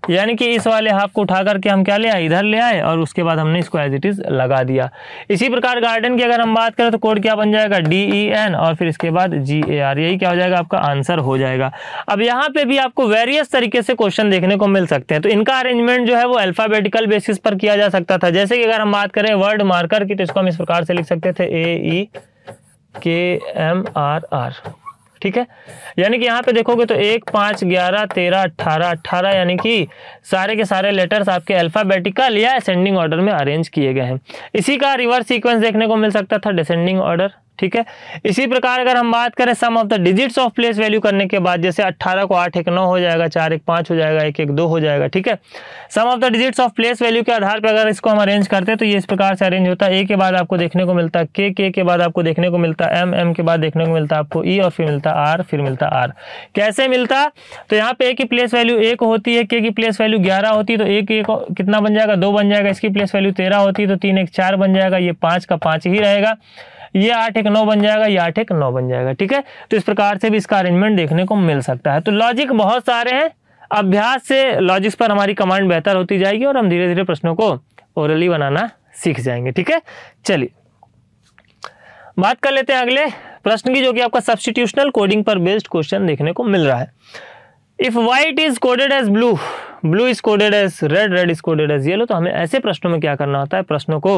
यानी कि इस वाले हाफ को उठा करके हम क्या ले आए इधर ले आए और उसके बाद हमने इसको एज इट इज़ लगा दिया इसी प्रकार गार्डन की अगर हम बात करें तो कोड क्या बन जाएगा डी ई एन और फिर इसके बाद जी ए आर यही क्या हो जाएगा आपका आंसर हो जाएगा अब यहाँ पे भी आपको वेरियस तरीके से क्वेश्चन देखने को मिल सकते हैं तो इनका अरेंजमेंट जो है वो अल्फ़ाबेटिकल बेसिस पर किया जा सकता था जैसे कि अगर हम बात करें वर्ड मार्कर की तो इसको हम इस प्रकार से लिख सकते थे ए ई के एम आर आर ठीक है यानी कि यहाँ पे देखोगे तो एक पाँच ग्यारह तेरह अट्ठारह अट्ठारह यानी कि सारे के सारे लेटर्स आपके अल्फ़ाबेटिकल या असेंडिंग ऑर्डर में अरेंज किए गए हैं इसी का रिवर्स सीक्वेंस देखने को मिल सकता था डिसेंडिंग ऑर्डर ठीक है इसी प्रकार अगर हम बात करें sum of the digits of place value करने के बाद जैसे 18 को आठ एक नौ हो जाएगा चार एक पाँच हो जाएगा एक एक दो हो जाएगा ठीक है sum of the digits of place value के आधार पर अगर इसको हम अरेंज करते हैं तो ये इस प्रकार से अरेंज होता है ए के बाद आपको देखने को मिलता है के के के बाद आपको देखने को मिलता है एम एम के बाद देखने को मिलता है आपको ई e और फिर मिलता आर फिर मिलता आर कैसे मिलता तो यहाँ पे ए की प्लेस वैल्यू एक होती है के की प्लेस वैल्यू ग्यारह होती है तो एक एक कितना बन जाएगा दो बन जाएगा इसकी प्लेस वैल्यू तेरह होती है तो तीन एक चार बन जाएगा ये पाँच का पाँच ही रहेगा ये आठ एक नौ बन जाएगा ये आठ एक नौ बन जाएगा ठीक है तो इस प्रकार से भी इसका अरेंजमेंट देखने को मिल सकता है तो लॉजिक बहुत सारे हैं अभ्यास से लॉजिक्स पर हमारी कमांड बेहतर होती जाएगी और हम धीरे धीरे प्रश्नों को ओरली बनाना सीख जाएंगे ठीक है चलिए बात कर लेते हैं अगले प्रश्न की जो कि आपका सब्सटीट्यूशनल कोडिंग पर बेस्ड क्वेश्चन देखने को मिल रहा है if white is coded as blue blue is coded as red red is coded as yellow तो हमें ऐसे प्रश्नों में क्या करना होता है प्रश्नों को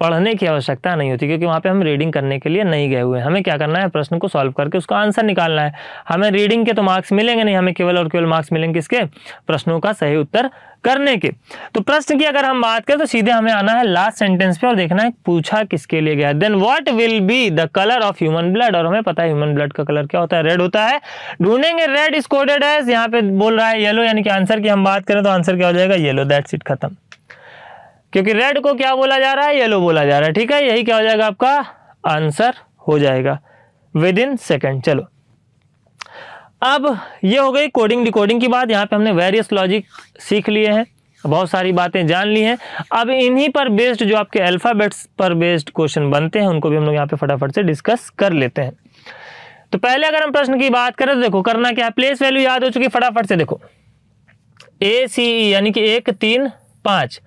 पढ़ने की आवश्यकता नहीं होती क्योंकि वहाँ पे हम रीडिंग करने के लिए नहीं गए हुए हैं हमें क्या करना है प्रश्न को सॉल्व करके उसका आंसर निकालना है हमें रीडिंग के तो मार्क्स मिलेंगे नहीं हमें केवल और केवल मार्क्स मिलेंगे इसके प्रश्नों का सही उत्तर करने के तो प्रश्न की अगर हम बात करें तो सीधे हमें आना है लास्ट सेंटेंस पे और देखना है पूछा किसके लिए गया then what will be the colour of human blood और हमें पता है ह्यूमन ब्लड का कलर क्या होता है रेड होता है ढूंढेंगे रेड इज कोडेड एज यहाँ पे बोल रहा है येलो यानी कि आंसर की हम बात करें तो आंसर क्या हो जाएगा येलो दैट्स इट खत्म क्योंकि रेड को क्या बोला जा रहा है येलो बोला जा रहा है ठीक है यही क्या हो जाएगा आपका आंसर हो जाएगा विद इन सेकेंड चलो अब ये हो गई कोडिंग डिकोडिंग की बात यहाँ पे हमने वेरियस लॉजिक सीख लिए हैं बहुत सारी बातें जान ली हैं अब इन्हीं पर बेस्ड जो आपके अल्फ़ाबेट्स पर बेस्ड क्वेश्चन बनते हैं उनको भी हम लोग यहाँ पे फटाफट से डिस्कस कर लेते हैं तो पहले अगर हम प्रश्न की बात करें तो देखो करना क्या है प्लेस वैल्यू याद हो चुकी फटाफट से देखो ए सी e, यानी कि एक तीन पाँच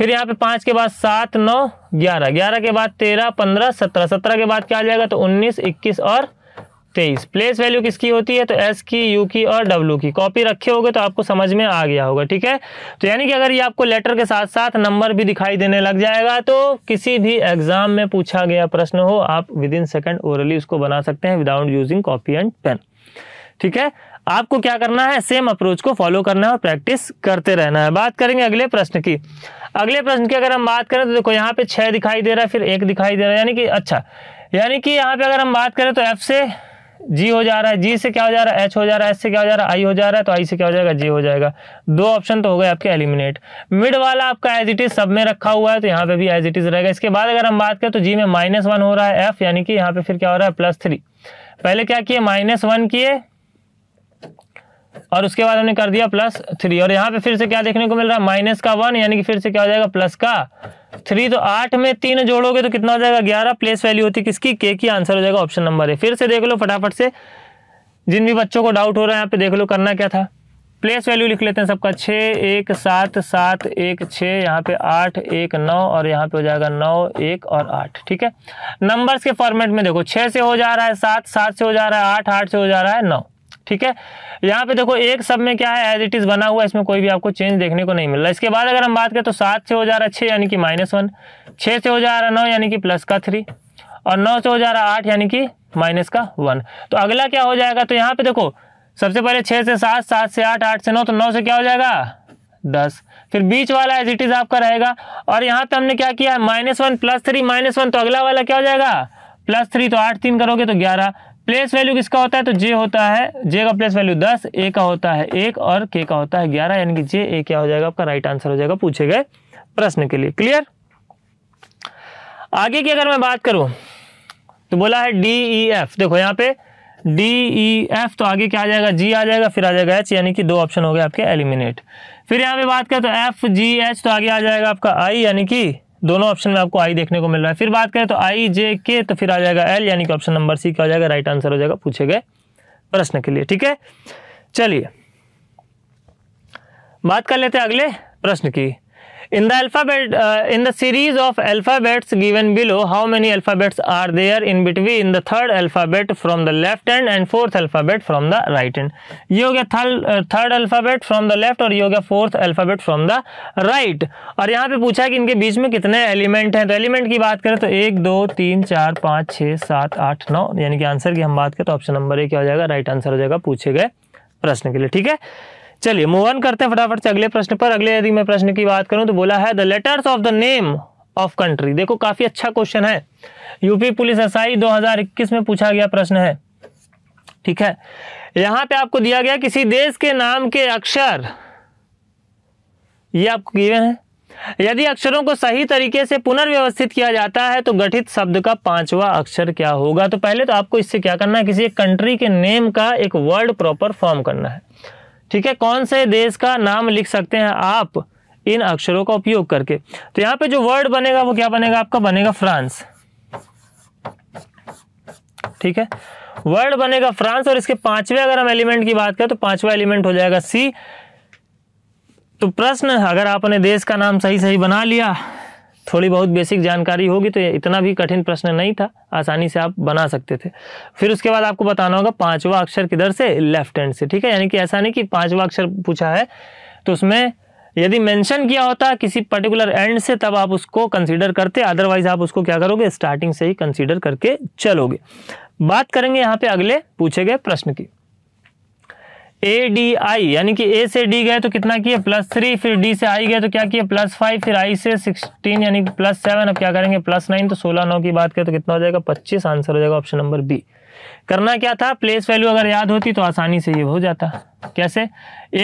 फिर यहाँ पे पांच के बाद सात नौ ग्यारह ग्यारह के बाद तेरह पंद्रह सत्रह सत्रह के बाद क्या आ जाएगा तो उन्नीस इक्कीस और तेईस प्लेस वैल्यू किसकी होती है तो एस की यू की और डब्ल्यू की कॉपी रखे होगे तो आपको समझ में आ गया होगा ठीक है तो यानी कि अगर ये आपको लेटर के साथ साथ नंबर भी दिखाई देने लग जाएगा तो किसी भी एग्जाम में पूछा गया प्रश्न हो आप विद इन सेकेंड ओरली उसको बना सकते हैं without using copy and pen ठीक है आपको क्या करना है सेम अप्रोच को फॉलो करना है और प्रैक्टिस करते रहना है बात करेंगे अगले प्रश्न की अगले प्रश्न की अगर हम बात करें तो देखो यहाँ पे छह दिखाई दे रहा है फिर एक दिखाई दे रहा है यानी कि अच्छा यानी कि यहाँ पे अगर हम बात करें तो एफ से जी हो जा रहा है जी से क्या हो जा रहा है एच हो जा रहा है एच से क्या हो जा रहा है आई हो जा रहा है तो आई से क्या हो जाएगा जी हो जाएगा दो ऑप्शन तो हो गए आपके एलिमिनेट मिड वाला आपका एज इट इज सब में रखा हुआ है तो यहाँ पे भी एज इट इज रहेगा इसके बाद अगर हम बात करें तो जी में माइनस वन हो रहा है एफ यानी कि यहाँ पे फिर क्या हो रहा है प्लस थ्री पहले क्या किए माइनस वन किए और उसके बाद हमने कर दिया प्लस थ्री और यहाँ पे फिर से क्या देखने को मिल रहा है माइनस का वन यानी कि फिर से क्या हो जाएगा प्लस का थ्री तो आठ में तीन जोड़ोगे तो कितना हो जाएगा ग्यारह प्लेस वैल्यू होती है किसकी के की आंसर हो जाएगा ऑप्शन नंबर है फिर से देख लो फटाफट से जिन भी बच्चों को डाउट हो रहा है यहाँ पे देख लो करना क्या था प्लेस वैल्यू लिख लेते हैं सबका छः एक सात सात एक छः यहाँ पे आठ एक नौ और यहाँ पे हो जाएगा नौ एक और आठ ठीक है नंबर्स के फॉर्मेट में देखो छः से हो जा रहा है सात सात से हो जा रहा है आठ आठ से हो जा रहा है नौ ठीक है यहाँ पे देखो एक सब में क्या है एज इट इज़ बना हुआ इसमें कोई भी आपको चेंज देखने को नहीं मिल रहा इसके बाद अगर हम बात करें तो सात से हो जा रहा छः यानी कि माइनस वन छः से हो जा रहा नौ यानी कि प्लस का थ्री और नौ से हो जा रहा आठ यानी कि माइनस का वन तो अगला क्या हो जाएगा तो यहाँ पे देखो सबसे पहले छः से सात सात से आठ आठ से नौ तो नौ से क्या हो जाएगा दस फिर बीच वाला एज इट इज़ आपका रहेगा और यहाँ पे हमने क्या किया है minus one plus three minus one तो अगला वाला क्या हो जाएगा प्लस थ्री तो आठ तीन करोगे तो ग्यारह प्लेस वैल्यू किसका होता है तो जे होता है जे का प्लेस वैल्यू दस ए का होता है एक और के का होता है ग्यारह यानी कि जे ए क्या हो जाएगा आपका राइट आंसर हो जाएगा पूछे गए प्रश्न के लिए क्लियर आगे की अगर मैं बात करूं तो बोला है डी ई एफ देखो यहाँ पे डी ई एफ तो आगे क्या आ जाएगा जी आ जाएगा फिर आ जाएगा एच यानी कि दो ऑप्शन हो गए आपके एलिमिनेट फिर यहाँ पे बात करें तो एफ जी एच तो आगे आ जाएगा आपका आई यानी कि दोनों ऑप्शन में आपको आई देखने को मिल रहा है फिर बात करें तो आई जे के तो फिर आ जाएगा एल यानी कि ऑप्शन नंबर सी का हो जाएगा राइट आंसर हो जाएगा पूछे गए प्रश्न के लिए ठीक है चलिए बात कर लेते हैं अगले प्रश्न की in the alphabet in uh, the the of alphabets given below how many alphabets are there in between the third alphabet from the left left and fourth alphabet from the right right ये हो गया third third alphabet from the left और ये हो गया fourth alphabet from the right और यहाँ पे पूछा है कि इनके बीच में कितने एलिमेंट हैं तो एलिमेंट की बात करें तो एक दो तीन चार पाँच छः सात आठ नौ यानी कि आंसर की हम बात करें तो ऑप्शन नंबर ए क्या हो जाएगा राइट आंसर हो जाएगा पूछे गए प्रश्न के लिए ठीक है चलिए मूव ऑन करते हैं फटाफट से अगले प्रश्न पर अगले यदि मैं प्रश्न की बात करूं तो बोला है the letters of the name of country देखो काफी अच्छा क्वेश्चन है यूपी पुलिस हजार इक्कीस में पूछा गया प्रश्न है ठीक है यहां पे आपको दिया गया किसी देश के नाम के अक्षर ये आपको गिवन है यदि अक्षरों को सही तरीके से पुनर्व्यवस्थित किया जाता है तो गठित शब्द का पांचवा अक्षर क्या होगा तो पहले तो आपको इससे क्या करना है किसी एक कंट्री के नेम का एक वर्ड प्रॉपर फॉर्म करना है ठीक है कौन से देश का नाम लिख सकते हैं आप इन अक्षरों का उपयोग करके तो यहां पे जो वर्ड बनेगा वो क्या बनेगा आपका बनेगा फ्रांस ठीक है वर्ड बनेगा फ्रांस और इसके पांचवें अगर हम एलिमेंट की बात करें तो पांचवा एलिमेंट हो जाएगा सी तो प्रश्न अगर आपने देश का नाम सही सही बना लिया थोड़ी बहुत बेसिक जानकारी होगी तो इतना भी कठिन प्रश्न नहीं था आसानी से आप बना सकते थे फिर उसके बाद आपको बताना होगा पांचवा अक्षर किधर से लेफ्ट हैंड से ठीक है यानी कि ऐसा नहीं कि पांचवा अक्षर पूछा है तो उसमें यदि मेंशन किया होता किसी पर्टिकुलर एंड से तब आप उसको कंसीडर करते अदरवाइज आप उसको क्या करोगे स्टार्टिंग से ही कंसीडर करके चलोगे बात करेंगे यहाँ पे अगले पूछे गए प्रश्न की ए डी आई यानी कि ए से डी गए तो कितना किए प्लस थ्री फिर डी से आई गए तो क्या किए प्लस फाइव फिर आई से सिक्सटीन यानी कि प्लस सेवन अब क्या करेंगे प्लस नाइन तो सोलह नौ की बात करें तो कितना हो जाएगा पच्चीस आंसर हो जाएगा ऑप्शन नंबर बी करना क्या था प्लेस वैल्यू अगर याद होती तो आसानी से ये हो जाता कैसे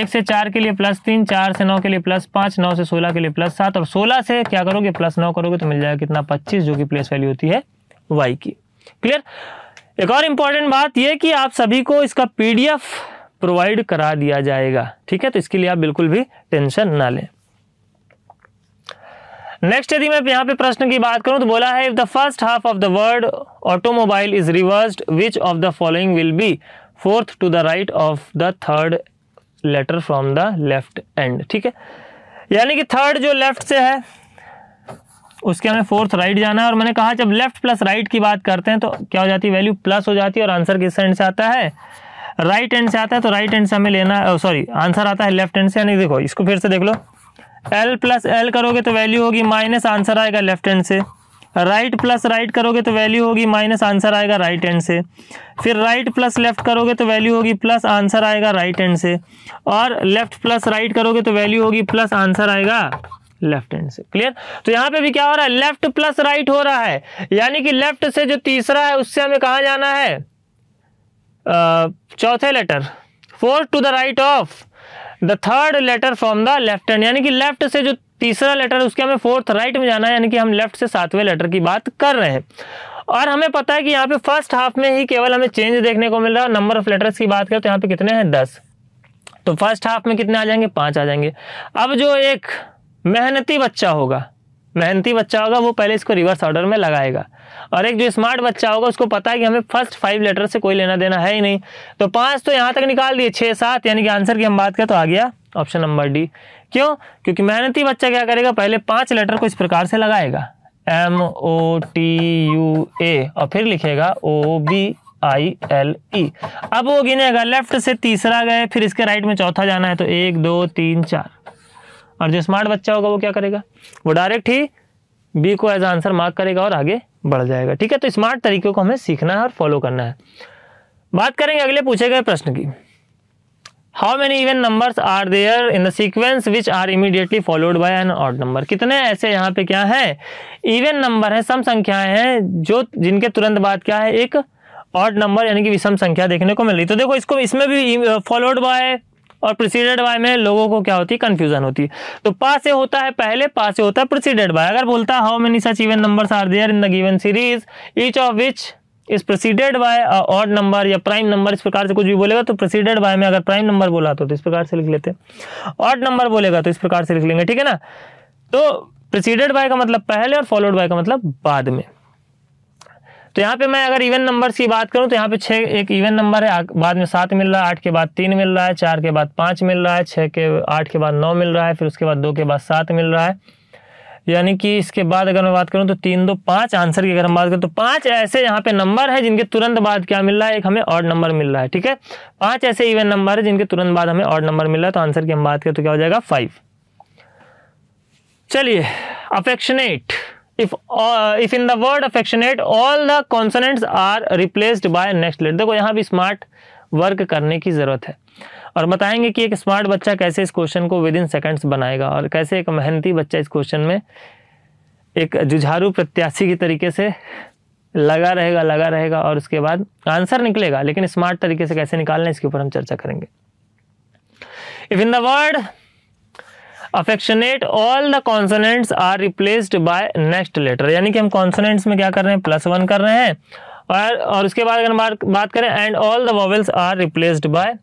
एक से चार के लिए प्लस तीन चार से नौ के लिए प्लस पाँच नौ से सोलह के लिए प्लस सात और सोलह से क्या करोगे प्लस नौ करोगे तो मिल जाएगा कितना पच्चीस जो कि प्लेस वैल्यू होती है वाई की क्लियर एक और इम्पॉर्टेंट बात यह कि आप सभी को इसका पीडीएफ प्रोवाइड करा दिया जाएगा ठीक है तो इसके लिए आप बिल्कुल भी टेंशन ना लें नेक्स्ट यदि मैं यहां पे प्रश्न की बात करूं तो बोला है if the first half of the word automobile is reverse which of the following will be fourth to the right of the third letter from the left end ठीक है यानी कि थर्ड जो लेफ्ट से है उसके हमें फोर्थ राइट जाना है और मैंने कहा जब लेफ्ट प्लस राइट की बात करते हैं तो क्या हो जाती है वैल्यू प्लस हो जाती है और आंसर किस एंड से आता है राइट हैंड से आता है तो राइट हैंड से हमें लेना सॉरी आंसर oh, आता है लेफ्ट हैंड से यानी देखो इसको फिर से देख लो एल प्लस एल करोगे तो वैल्यू होगी माइनस आंसर आएगा लेफ्ट हैंड से राइट प्लस राइट करोगे तो वैल्यू होगी माइनस आंसर आएगा राइट हैंड से फिर राइट प्लस लेफ्ट करोगे तो वैल्यू होगी प्लस आंसर आएगा राइट हैंड से और लेफ्ट प्लस राइट करोगे तो वैल्यू होगी प्लस आंसर आएगा लेफ्ट हैंड से क्लियर तो यहाँ पे भी क्या हो रहा है लेफ्ट प्लस राइट हो रहा है यानी कि लेफ्ट से जो तीसरा है उससे हमें कहाँ जाना है Uh, चौथे letter four to the right of the third letter from the left hand यानी कि लेफ्ट से जो तीसरा लेटर है उसके हमें फोर्थ राइट में जाना है यानी कि हम लेफ्ट से सातवें लेटर की बात कर रहे हैं और हमें पता है कि यहाँ पे फर्स्ट हाफ में ही केवल हमें चेंज देखने को मिल रहा है नंबर ऑफ लेटर्स की बात करें तो यहाँ पे कितने हैं दस तो फर्स्ट हाफ में कितने आ जाएंगे पांच आ जाएंगे अब जो एक मेहनती बच्चा होगा मेहनती बच्चा होगा वो पहले इसको रिवर्स ऑर्डर में लगाएगा और एक जो स्मार्ट बच्चा होगा उसको पता है कि हमें फर्स्ट फाइव लेटर से कोई लेना देना है ही नहीं तो पाँच तो यहाँ तक निकाल दिए छः सात यानी कि आंसर की हम बात करें तो आ गया ऑप्शन नंबर डी क्यों क्योंकि मेहनती बच्चा क्या करेगा पहले पाँच लेटर को इस प्रकार से लगाएगा M O T U A और फिर लिखेगा O B I L E अब वो गिनेगा लेफ्ट से तीसरा गए फिर इसके राइट में चौथा जाना है तो एक दो तीन चार और जो स्मार्ट बच्चा होगा वो क्या करेगा वो डायरेक्ट ही बी को एज आंसर मार्क करेगा और आगे बढ़ जाएगा ठीक है तो स्मार्ट तरीके को हमें सीखना है और फॉलो करना है बात करेंगे अगले पूछे गए प्रश्न की how many even number are there in the sequence which are immediately followed by an odd number कितने ऐसे यहाँ पे क्या है इवन नंबर है सम संख्याएं हैं जो जिनके तुरंत बाद क्या है एक ऑड नंबर यानी कि विषम संख्या देखने को मिल रही तो देखो इसको इसमें भी फॉलोड uh, बाय और प्रिसीडेड बाय में लोगों को क्या होती है कन्फ्यूजन होती है तो पास से होता है पहले पास से होता है प्रिसीडेड बाय अगर बोलता how many such even numbers are there in the given series each of which is proceeded by odd number या प्राइम नंबर इस प्रकार से कुछ भी बोलेगा तो प्रोसीडेड बाय में अगर प्राइम नंबर बोला तो, तो, इस प्रकार से लिख लेते ऑड नंबर बोलेगा तो इस प्रकार से लिख लेंगे ठीक है ना तो प्रोसीडेड बाय का मतलब पहले और फॉलोड बाय का मतलब बाद में तो यहाँ पे मैं अगर इवन नंबर की बात करूँ तो यहाँ पे छः एक इवन नंबर है बाद में सात मिल रहा है आठ के बाद तीन मिल रहा है चार के बाद पाँच मिल रहा है छः के आठ के बाद नौ मिल रहा है फिर उसके बाद दो के बाद सात मिल रहा है यानी कि इसके बाद अगर मैं बात करूँ तो तीन दो पाँच आंसर की अगर हम बात करें तो पाँच ऐसे यहाँ पे नंबर है जिनके तुरंत बाद क्या मिल रहा है एक हमें और नंबर मिल रहा है ठीक है पाँच ऐसे इवन नंबर है जिनके तुरंत बाद हमें और नंबर मिल रहा है तो आंसर की हम बात करें तो क्या हो जाएगा फाइव चलिए affectionate if if in the word affectionate all the the are replaced by next letter देखो यहां भी स्मार्ट वर्क करने की ज़रूरत है और बताएंगे कि एक स्मार्ट बच्चा कैसे इस क्वेश्चन को विद इन सेकेंड्स बनाएगा और कैसे एक मेहनती बच्चा इस क्वेश्चन में एक जुझारू प्रत्याशी के तरीके से लगा रहेगा लगा रहेगा और उसके बाद आंसर निकलेगा लेकिन स्मार्ट तरीके से कैसे निकालना है इसके ऊपर हम चर्चा करेंगे if in the word affectionate all the consonants are replaced by next letter यानी कि हम कॉन्सोनेंट्स में क्या कर रहे हैं प्लस वन कर रहे हैं और और उसके बाद अगर हम बात करें and all the vowels are replaced by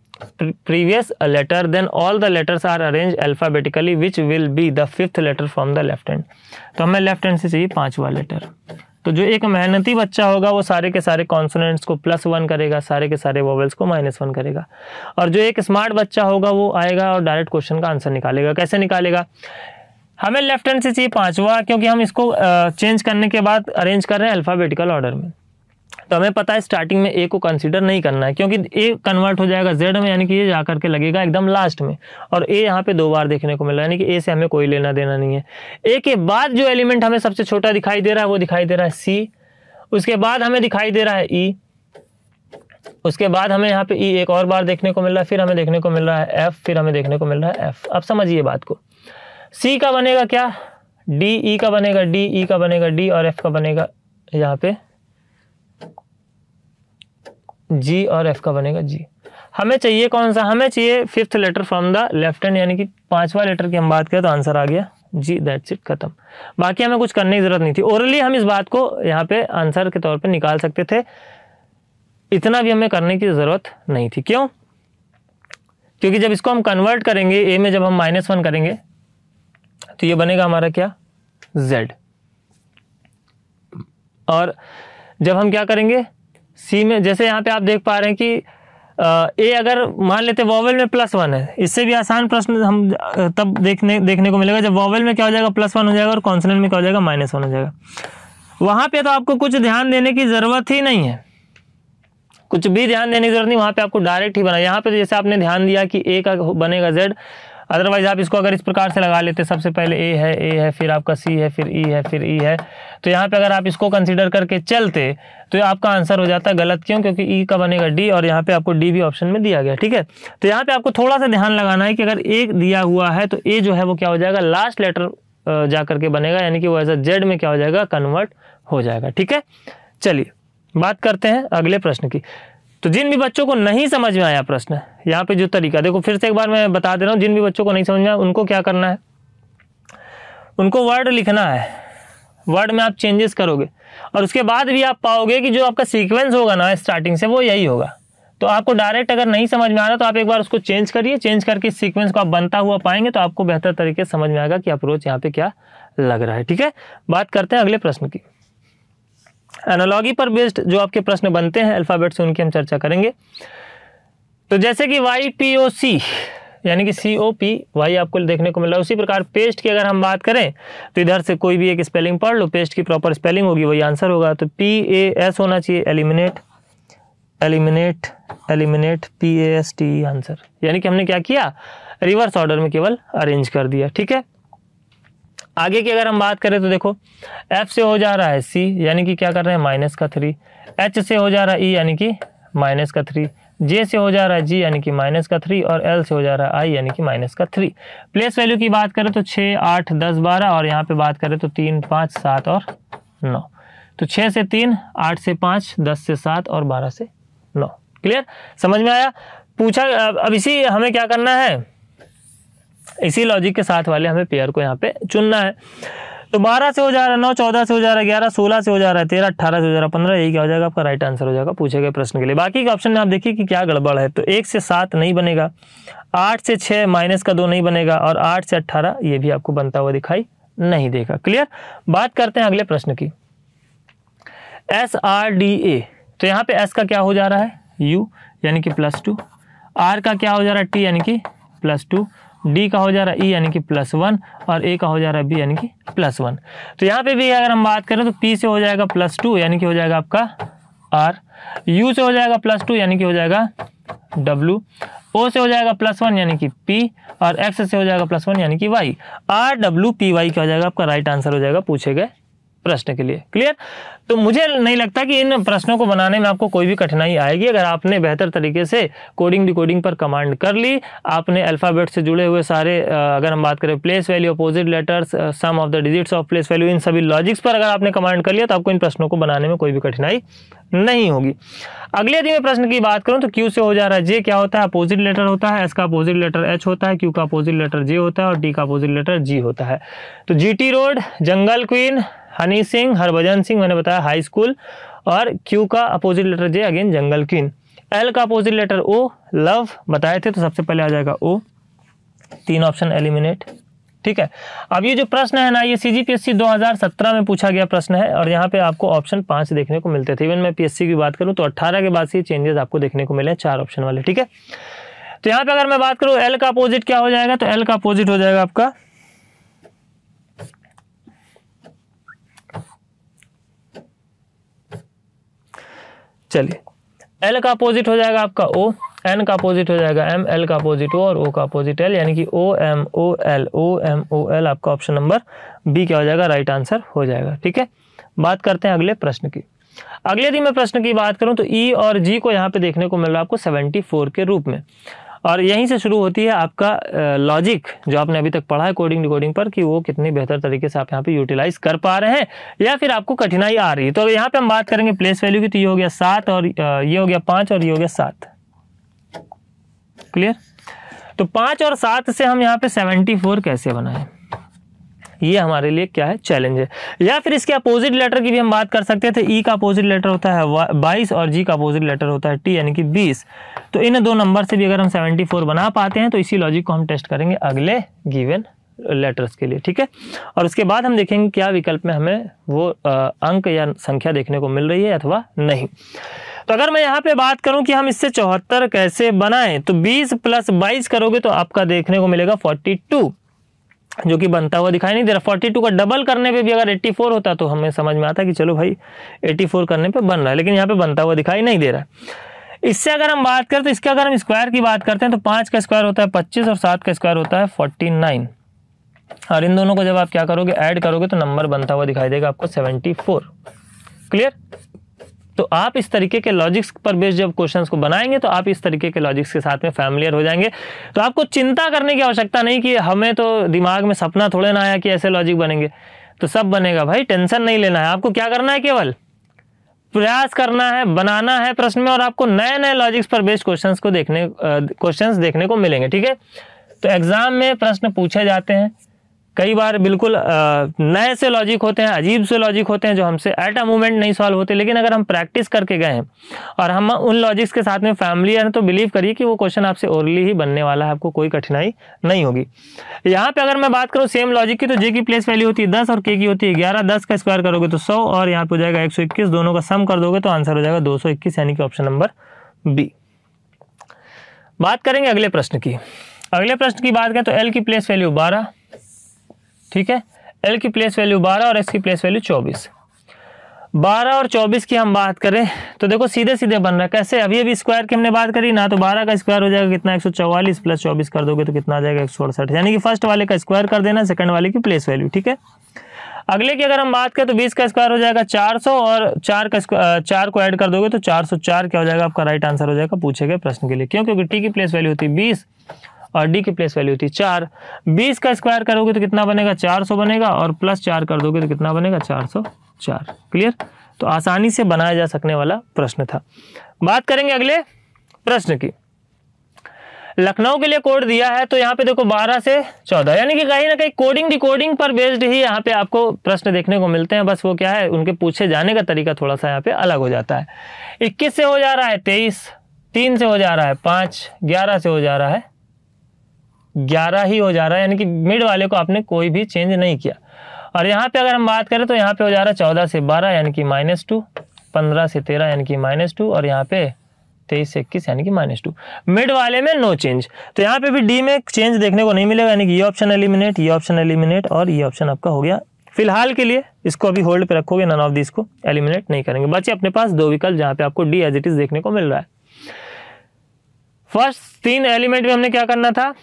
previous letter then all the letters are arrange alphabetically which will be the fifth letter from the left end तो हमें लेफ्ट हैंड से चाहिए पांचवा लेटर तो जो एक मेहनती बच्चा होगा वो सारे के सारे कॉन्सोनेंट्स को प्लस वन करेगा सारे के सारे वॉवल्स को माइनस वन करेगा और जो एक स्मार्ट बच्चा होगा वो आएगा और डायरेक्ट क्वेश्चन का आंसर निकालेगा कैसे निकालेगा हमें लेफ्ट हैंड से चाहिए पांचवा क्योंकि हम इसको चेंज करने के बाद अरेंज कर रहे हैं अल्फ़ाबेटिकल ऑर्डर में तो हमें पता है स्टार्टिंग में ए को कंसीडर नहीं करना है क्योंकि ए कन्वर्ट हो जाएगा जेड में यानी कि ये जा करके लगेगा एकदम लास्ट में और ए यहाँ पे दो बार देखने को मिला यानी कि ए से हमें कोई लेना देना नहीं है ए के बाद जो एलिमेंट हमें सबसे छोटा दिखाई दे रहा है वो दिखाई दे रहा है सी उसके बाद हमें दिखाई दे रहा है ई e। उसके बाद हमें यहाँ पे ई e एक और बार देखने को मिल रहा है फिर हमें देखने को मिल रहा है एफ फिर हमें देखने को मिल रहा है एफ अब समझिए बात को सी का बनेगा क्या डी ई e का बनेगा डी ई का बनेगा डी और एफ का बनेगा यहाँ पे जी और एफ का बनेगा जी हमें चाहिए कौन सा हमें चाहिए fifth letter from the left hand यानी कि पांचवा लेटर की हम बात करें तो आंसर आ गया जी दैट्स इट खत्म बाकी हमें कुछ करने की ज़रूरत नहीं थी ओरली हम इस बात को यहाँ पे आंसर के तौर पे निकाल सकते थे इतना भी हमें करने की ज़रूरत नहीं थी क्यों क्योंकि जब इसको हम कन्वर्ट करेंगे ए में जब हम माइनस वन करेंगे तो ये बनेगा हमारा क्या जेड और जब हम क्या करेंगे सी में जैसे यहाँ पे आप देख पा रहे हैं कि ए अगर मान लेते वॉवेल में प्लस वन है इससे भी आसान प्रश्न हम तब देखने देखने को मिलेगा जब वॉवेल में क्या हो जाएगा प्लस वन हो जाएगा और कॉन्सनेंट में क्या हो जाएगा माइनस वन हो जाएगा वहाँ पे तो आपको कुछ ध्यान देने की ज़रूरत ही नहीं है कुछ भी ध्यान देने की जरूरत नहीं वहाँ पे आपको डायरेक्ट ही बना यहाँ पे तो जैसे आपने ध्यान दिया कि ए का बनेगा जेड अदरवाइज आप इसको अगर इस प्रकार से लगा लेते सबसे पहले ए है ए है फिर आपका सी है फिर ई e है फिर ई e है तो यहाँ पे अगर आप इसको कंसिडर करके चलते तो आपका आंसर हो जाता है गलत क्यों क्योंकि ई e का बनेगा डी और यहाँ पे आपको डी भी ऑप्शन में दिया गया ठीक है तो यहाँ पे आपको थोड़ा सा ध्यान लगाना है कि अगर ए दिया हुआ है तो ए जो है वो क्या हो जाएगा लास्ट लेटर जा करके बनेगा यानी कि वो एज अ जेड में क्या हो जाएगा कन्वर्ट हो जाएगा ठीक है चलिए बात करते हैं अगले प्रश्न की तो जिन भी बच्चों को नहीं समझ में आया प्रश्न यहाँ पे जो तरीका देखो फिर से एक बार मैं बता दे रहा हूँ जिन भी बच्चों को नहीं समझ में आया उनको क्या करना है उनको वर्ड लिखना है वर्ड में आप चेंजेस करोगे और उसके बाद भी आप पाओगे कि जो आपका सीक्वेंस होगा ना स्टार्टिंग से वो यही होगा तो आपको डायरेक्ट अगर नहीं समझ में आ रहा तो आप एक बार उसको चेंज करिए चेंज करके सीक्वेंस को आप बनता हुआ पाएंगे तो आपको बेहतर तरीके से समझ में आएगा कि अप्रोच यहाँ पे क्या लग रहा है ठीक है बात करते हैं अगले प्रश्न की एनोलॉगी पर बेस्ड जो आपके प्रश्न बनते हैं अल्फ़ाबेट से उनकी हम चर्चा करेंगे तो जैसे कि वाई पी ओ सी यानी कि सी ओ पी वाई आपको देखने को मिल रहा है उसी प्रकार पेस्ट की अगर हम बात करें तो इधर से कोई भी एक स्पेलिंग पढ़ लो पेस्ट की प्रॉपर स्पेलिंग होगी वही आंसर होगा तो पी ए एस होना चाहिए eliminate eliminate eliminate P A S T answer यानी कि हमने क्या किया रिवर्स ऑर्डर में केवल अरेंज कर दिया ठीक है आगे की अगर हम बात करें तो देखो एफ से हो जा रहा है सी यानी कि क्या कर रहे हैं माइनस का थ्री एच से हो जा रहा है e, ई यानी कि माइनस का थ्री जे से हो जा रहा है जी यानी कि माइनस का थ्री और एल से हो जा रहा है आई यानी कि माइनस का थ्री प्लेस वैल्यू की बात करें तो छः आठ दस बारह और यहाँ पे बात करें तो तीन पाँच सात और नौ तो छः से तीन आठ से पाँच दस से सात और बारह से नौ क्लियर समझ में आया पूछा अब इसी हमें क्या करना है इसी लॉजिक के साथ वाले हमें पेयर को यहाँ पे चुनना है तो बारह से हो जा रहा है नौ चौदह से हो जा रहा है ग्यारह सोलह से हो जा रहा है तेरह अठारह से हो जा रहा है पंद्रह यही क्या हो जाएगा आपका राइट आंसर हो जाएगा पूछे गए प्रश्न के लिए बाकी के ऑप्शन में आप देखिए कि क्या गड़बड़ है तो एक से सात नहीं बनेगा आठ से छः माइनस का दो नहीं बनेगा और आठ से अट्ठारह ये भी आपको बनता हुआ दिखाई नहीं देगा क्लियर बात करते हैं अगले प्रश्न की एस आर डी ए तो यहाँ पे एस का क्या हो जा रहा है यू यानी कि प्लस टू आर का क्या हो जा रहा है टी यानी कि प्लस टू डी का हो जा रहा है e ई यानी कि प्लस वन और ए का हो जा रहा है बी यानी कि प्लस वन तो यहाँ पे भी अगर हम बात करें तो पी से हो जाएगा प्लस टू यानी कि हो जाएगा आपका आर यू से हो जाएगा प्लस टू यानी कि हो जाएगा डब्लू ओ से हो जाएगा प्लस वन यानी कि पी और एक्स से हो जाएगा प्लस वन यानी कि Y R W P Y क्या हो जाएगा आपका राइट आंसर हो जाएगा पूछे गए प्रश्न के लिए क्लियर तो मुझे नहीं लगता कि इन प्रश्नों को बनाने में आपको कोई भी कठिनाई आएगी अगर आपने बेहतर तरीके से कोडिंग डिकोडिंग पर कमांड कर ली आपने अल्फ़ाबेट से जुड़े हुए सारे अगर हम बात करें place value opposite letters sum of the digits of place value इन सभी लॉजिक्स पर अगर आपने कमांड कर लिया तो आपको इन प्रश्नों को बनाने में कोई भी कठिनाई नहीं होगी अगले यदि मैं प्रश्न की बात करूँ तो क्यू से हो जा रहा है जे क्या होता है अपोजिट लेटर होता है एस का अपोजिट लेटर एच होता है क्यू का अपोजिट लेटर जे होता है और डी का अपोजिट लेटर जी होता है तो G T road jungle queen Honey Singh Harbhajan Singh मैंने बताया हाई स्कूल और क्यू का opposite letter J again jungle king L का अपोजिट लेटर ओ लव बताए थे तो सबसे पहले आ जाएगा ओ तीन ऑप्शन एलिमिनेट ठीक है अब ये जो प्रश्न है ना ये सी जी पी दो हज़ार सत्रह में पूछा गया प्रश्न है और यहाँ पे आपको ऑप्शन पाँच देखने को मिलते थे इवन मैं पी एस सी की बात करूँ तो अट्ठारह के बाद से ये चेंजेस आपको देखने को मिले चार ऑप्शन वाले ठीक है तो यहाँ पे अगर मैं बात करूँ एल का अपोजिट क्या हो जाएगा तो एल का अपोजिट हो जाएगा आपका चलिए एल का अपोजिट हो जाएगा आपका ओ एन का अपोजिट हो जाएगा एम एल का अपोजिट ओ और ओ का अपोजिट एल यानी कि O M O L O M O L आपका ऑप्शन नंबर बी क्या हो जाएगा राइट right आंसर हो जाएगा ठीक है बात करते हैं अगले प्रश्न की अगले यदि मैं प्रश्न की बात करूं तो ई e और जी को यहां पे देखने को मिल रहा है आपको 74 के रूप में और यहीं से शुरू होती है आपका लॉजिक जो आपने अभी तक पढ़ा है कोडिंग रिकॉर्डिंग पर कि वो कितनी बेहतर तरीके से आप यहाँ पे यूटिलाइज कर पा रहे हैं या फिर आपको कठिनाई आ रही है तो यहाँ पे हम बात करेंगे प्लेस वैल्यू की तो ये हो गया सात और ये हो गया पांच और ये हो गया सात क्लियर तो पांच और सात से हम यहाँ पे सेवेंटी फोर कैसे बनाए ये हमारे लिए क्या है चैलेंज है या फिर इसके अपोजिट लेटर की भी हम बात कर सकते हैं तो ई e का अपोजिट लेटर होता है बाईस और जी का अपोजिट लेटर होता है टी यानी कि बीस तो इन दो नंबर से भी अगर हम सेवेंटी फोर बना पाते हैं तो इसी लॉजिक को हम टेस्ट करेंगे अगले गिवेन लेटर्स के लिए ठीक है और उसके बाद हम देखेंगे क्या विकल्प में हमें वो आ, अंक या संख्या देखने को मिल रही है अथवा नहीं तो अगर मैं यहाँ पे बात करूँ कि हम इससे चौहत्तर कैसे बनाएं तो 20 प्लस 22 करोगे तो आपका देखने को मिलेगा 42 जो कि बनता हुआ दिखाई नहीं दे रहा 42 का डबल करने पे भी अगर 84 होता तो हमें समझ में आता कि चलो भाई 84 करने पे बन रहा है लेकिन यहाँ पे बनता हुआ दिखाई नहीं दे रहा है इससे अगर हम बात करें तो इसके अगर हम स्क्वायर की बात करते हैं तो पाँच का स्क्वायर होता है पच्चीस और सात का स्क्वायर होता है फोर्टी नाइन और इन दोनों को जब आप क्या करोगे ऐड करोगे तो नंबर बनता हुआ दिखाई देगा आपको सेवेंटी फोर क्लियर तो आप इस तरीके के लॉजिक्स पर बेस्ड जब क्वेश्चंस को बनाएंगे तो आप इस तरीके के लॉजिक्स के साथ में फैमिलियर हो जाएंगे तो आपको चिंता करने की आवश्यकता नहीं कि हमें तो दिमाग में सपना थोड़े ना आया कि ऐसे लॉजिक बनेंगे तो सब बनेगा भाई टेंशन नहीं लेना है आपको क्या करना है केवल प्रयास करना है बनाना है प्रश्न में और आपको नए नए लॉजिक्स पर बेस्ड क्वेश्चन को देखने क्वेश्चन देखने को मिलेंगे ठीक है तो एग्ज़ाम में प्रश्न पूछे जाते हैं कई बार बिल्कुल नए से लॉजिक होते हैं अजीब से लॉजिक होते हैं जो हमसे एट अ मोमेंट नहीं सॉल्व होते लेकिन अगर हम प्रैक्टिस करके गए हैं और हम उन लॉजिक्स के साथ में फैमिली हैं तो बिलीव करिए कि वो क्वेश्चन आपसे ओरली ही बनने वाला है आपको कोई कठिनाई नहीं होगी यहाँ पे अगर मैं बात करूँ सेम लॉजिक की तो जे की प्लेस वैल्यू होती है दस और के की होती है ग्यारह दस का स्क्वायर करोगे तो सौ और यहाँ पर हो जाएगा एक दोनों का सम कर दोगे तो आंसर हो जाएगा दो यानी कि ऑप्शन नंबर बी बात करेंगे अगले प्रश्न की अगले प्रश्न की बात करें तो एल की प्लेस वैल्यू बारह ठीक है एल की प्लेस वैल्यू बारह और एक्स की प्लेस वैल्यू चौबीस बारह और चौबीस की हम बात करें तो देखो सीधे सीधे बन रहा है कैसे अभी अभी स्क्वायर की हमने बात करी ना तो बारह का स्क्वायर हो जाएगा कितना एक सौ चौवालीस प्लस चौबीस कर दोगे तो कितना आ जाएगा एक सौ अड़सठ यानी कि फर्स्ट वाले का स्क्वायर कर देना सेकंड वाले की प्लेस वैल्यू ठीक है अगले की अगर हम बात करें तो बीस का स्क्वायर हो जाएगा चार सौ और चार का स्क्वायर चार को ऐड कर दोगे तो चार सौ चार क्या हो जाएगा आपका राइट आंसर हो जाएगा पूछे गए प्रश्न के लिए क्यों क्योंकि टी की प्लेस वैल्यू होती है बीस और डी की प्लेस वैल्यू थी चार बीस का स्क्वायर करोगे तो कितना बनेगा चार सौ बनेगा और प्लस चार कर दोगे तो कितना बनेगा चार सौ चार क्लियर तो आसानी से बनाया जा सकने वाला प्रश्न था बात करेंगे अगले प्रश्न की लखनऊ के लिए कोड दिया है तो यहाँ पे देखो 12 से 14 यानी कि कहीं ना कहीं कोडिंग डिकोडिंग पर बेस्ड ही यहाँ पे आपको प्रश्न देखने को मिलते हैं बस वो क्या है उनके पूछे जाने का तरीका थोड़ा सा यहाँ पे अलग हो जाता है 21 से हो जा रहा है 23 तीन से हो जा रहा है पाँच ग्यारह से हो जा रहा है ग्यारह ही हो जा रहा है यानी कि मिड वाले को आपने कोई भी चेंज नहीं किया और यहाँ पे अगर हम बात करें तो यहाँ पे हो जा रहा है चौदह से बारह यानी कि माइनस टू पंद्रह से तेरह यानी कि माइनस टू और यहाँ पे तेईस से इक्कीस यानी कि माइनस टू मिड वाले में नो चेंज तो यहाँ पे भी डी में चेंज देखने को नहीं मिलेगा यानी कि ये ऑप्शन एलिमिनेट ये ऑप्शन एलिमिनेट और ये ऑप्शन आपका हो गया फिलहाल के लिए इसको अभी होल्ड पे रखोगे नन ऑफ दिस को एलिमिनेट नहीं करेंगे बचे अपने पास दो विकल्प जहाँ पे आपको डी एज इट इज देखने को मिल रहा है फर्स्ट तीन एलिमेंट में हमने क्या करना था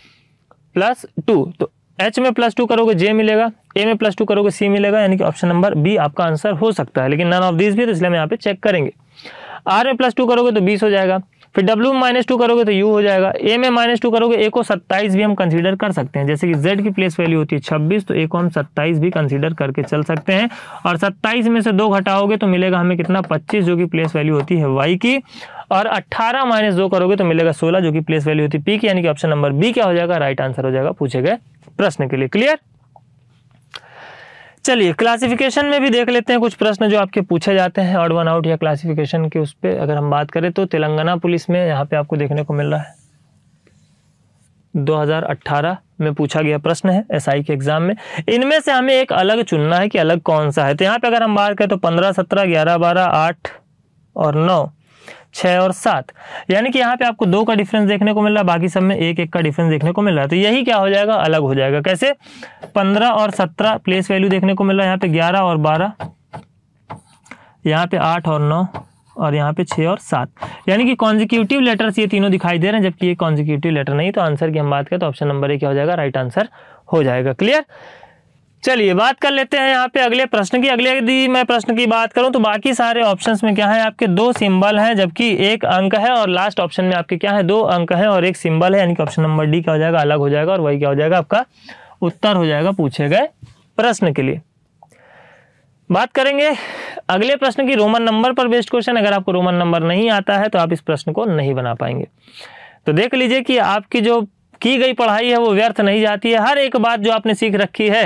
प्लस टू तो एच में प्लस टू करोगे जे मिलेगा ए में प्लस टू करोगे सी मिलेगा यानी कि ऑप्शन नंबर बी आपका आंसर हो सकता है लेकिन नन ऑफ दिस भी तो इसलिए हम यहाँ पे चेक करेंगे आर में प्लस टू करोगे तो बीस हो जाएगा फिर डब्ल्यू में माइनस टू करोगे तो यू हो जाएगा ए में माइनस टू करोगे A को सत्ताईस भी हम कंसिडर कर सकते हैं जैसे कि जेड की प्लेस वैल्यू होती है छब्बीस तो A को हम 27 भी कंसिडर करके चल सकते हैं और सत्ताईस में से दो घटाओगे तो मिलेगा हमें कितना पच्चीस जो कि प्लेस वैल्यू होती है वाई की और 18 माइनस दो करोगे तो मिलेगा सोलह जो कि प्लेस वैल्यू होती है पी की यानी कि ऑप्शन नंबर बी क्या हो जाएगा राइट आंसर हो जाएगा पूछे गए प्रश्न के लिए क्लियर चलिए क्लासिफिकेशन में भी देख लेते हैं कुछ प्रश्न जो आपके पूछे जाते हैं ऑड वन आउट या क्लासिफिकेशन के उस पर अगर हम बात करें तो तेलंगाना पुलिस में यहाँ पे आपको देखने को मिल रहा है 2018 में पूछा गया प्रश्न है एसआई के एग्जाम में इनमें से हमें एक अलग चुनना है कि अलग कौन सा है तो यहाँ पे अगर हम बात करें तो पंद्रह सत्रह ग्यारह बारह आठ और नौ छः और सात यानी कि यहाँ पे आपको दो का डिफरेंस देखने को मिल रहा है बाकी सब में एक एक का डिफरेंस देखने को मिल रहा है तो यही क्या हो जाएगा अलग हो जाएगा कैसे पंद्रह और सत्रह प्लेस वैल्यू देखने को मिल रहा है यहाँ पे ग्यारह और बारह यहाँ पे आठ और नौ और यहाँ पे छः और सात यानी कि कॉन्जिक्यूटिव लेटर्स ये तीनों दिखाई दे रहे हैं जबकि ये कॉन्जिक्यूटिव लेटर नहीं तो आंसर की हम बात करें तो ऑप्शन नंबर ए क्या हो जाएगा राइट आंसर हो जाएगा क्लियर चलिए बात कर लेते हैं यहाँ पे अगले प्रश्न की अगले यदि मैं प्रश्न की बात करूँ तो बाकी सारे ऑप्शन में क्या है आपके दो सिंबल हैं जबकि एक अंक है और लास्ट ऑप्शन में आपके क्या है दो अंक है और एक सिंबल है यानी कि ऑप्शन नंबर डी क्या हो जाएगा अलग हो जाएगा और वही क्या हो जाएगा आपका उत्तर हो जाएगा पूछे गए प्रश्न के लिए बात करेंगे अगले प्रश्न की रोमन नंबर पर बेस्ड क्वेश्चन अगर आपको रोमन नंबर नहीं आता है तो आप इस प्रश्न को नहीं बना पाएंगे तो देख लीजिए कि आपकी जो की गई पढ़ाई है वो व्यर्थ नहीं जाती है हर एक बात जो आपने सीख रखी है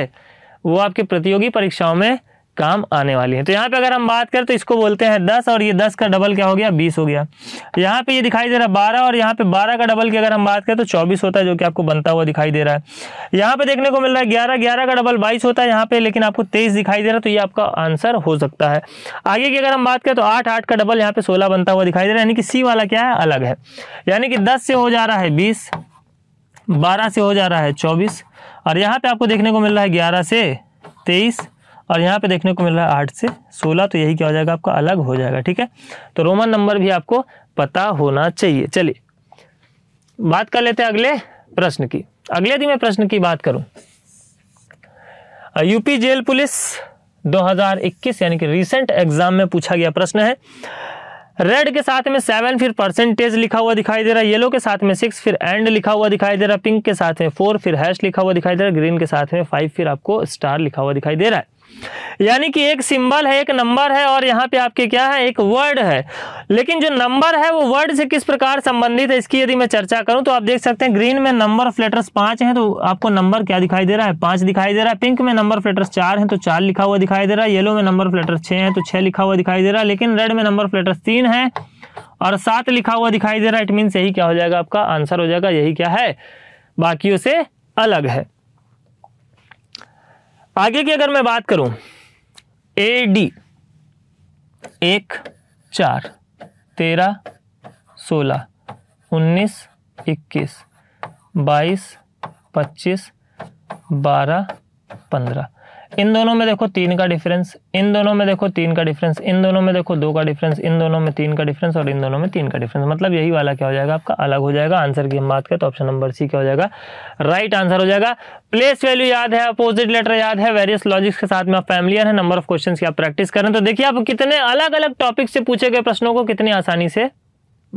वो आपके प्रतियोगी परीक्षाओं में काम आने वाली है तो यहाँ पे अगर हम बात करें तो इसको बोलते हैं दस और ये दस का डबल क्या हो गया बीस हो गया यहाँ पे ये दिखाई दे रहा है बारह और यहाँ पे बारह का डबल की अगर हम बात करें तो चौबीस होता है जो कि आपको बनता हुआ दिखाई दे रहा है यहाँ पे देखने को मिल रहा है ग्यारह ग्यारह का डबल बाईस होता है यहाँ पे लेकिन आपको तेईस दिखाई दे रहा है तो ये आपका आंसर हो सकता है आगे की अगर हम बात करें तो आठ आठ का डबल यहाँ पे सोलह बनता हुआ दिखाई दे रहा है यानी कि सी वाला क्या है अलग है यानी कि दस से हो जा रहा है बीस बारह से हो जा रहा है चौबीस और यहाँ पे आपको देखने को मिल रहा है ग्यारह से तेईस और यहाँ पे देखने को मिल रहा है आठ से सोलह तो यही क्या हो जाएगा आपका अलग हो जाएगा ठीक है तो रोमन नंबर भी आपको पता होना चाहिए चलिए बात कर लेते हैं अगले प्रश्न की अगले दिन मैं प्रश्न की बात करूं यूपी जेल पुलिस 2021 यानी कि रिसेंट एग्जाम में पूछा गया प्रश्न है रेड के साथ में सेवन फिर परसेंटेज लिखा हुआ दिखाई दे रहा है येलो के साथ में सिक्स फिर एंड लिखा हुआ दिखाई दे रहा है पिंक के साथ में फोर फिर हैश लिखा हुआ दिखाई दे रहा है ग्रीन के साथ में फाइव फिर आपको स्टार लिखा हुआ दिखाई दे रहा है यानी कि एक सिंबल है एक नंबर है और यहाँ पे आपके क्या है एक वर्ड है लेकिन जो नंबर है वो वर्ड से किस प्रकार संबंधित है इसकी यदि मैं चर्चा करूँ तो आप देख सकते हैं ग्रीन में नंबर ऑफ लेटर्स पाँच हैं तो आपको नंबर क्या दिखाई दे रहा है पाँच दिखाई दे रहा है पिंक में नंबर ऑफ लेटर्स चार हैं तो चार लिखा हुआ दिखाई दे रहा है येलो में नंबर ऑफ लेटर्स छः हैं तो छः लिखा हुआ दिखाई दे रहा है लेकिन रेड में नंबर ऑफ लेटर्स तीन है और सात लिखा हुआ दिखाई दे रहा है इट मीन्स यही क्या हो जाएगा आपका आंसर हो जाएगा यही क्या है बाकी से अलग है आगे की अगर मैं बात करूं ए डी एक चार तेरह सोलह उन्नीस इक्कीस बाईस पच्चीस बारह पंद्रह इन दोनों में देखो तीन का डिफरेंस इन दोनों में देखो तीन का डिफरेंस इन दोनों में देखो दो का डिफरेंस इन दोनों में तीन का डिफरेंस और इन दोनों में तीन का डिफरेंस मतलब यही वाला क्या हो जाएगा आपका अलग हो जाएगा आंसर की हम बात करें तो ऑप्शन नंबर सी क्या हो जाएगा राइट आंसर हो जाएगा प्लेस वैल्यू याद है अपोजिट लेटर याद है वेरियस लॉजिक्स के साथ में आप फैमिलियर है नंबर ऑफ क्वेश्चन की आप प्रैक्टिस करें तो देखिए आप कितने अलग अलग टॉपिक से पूछे गए प्रश्नों को कितनी आसानी से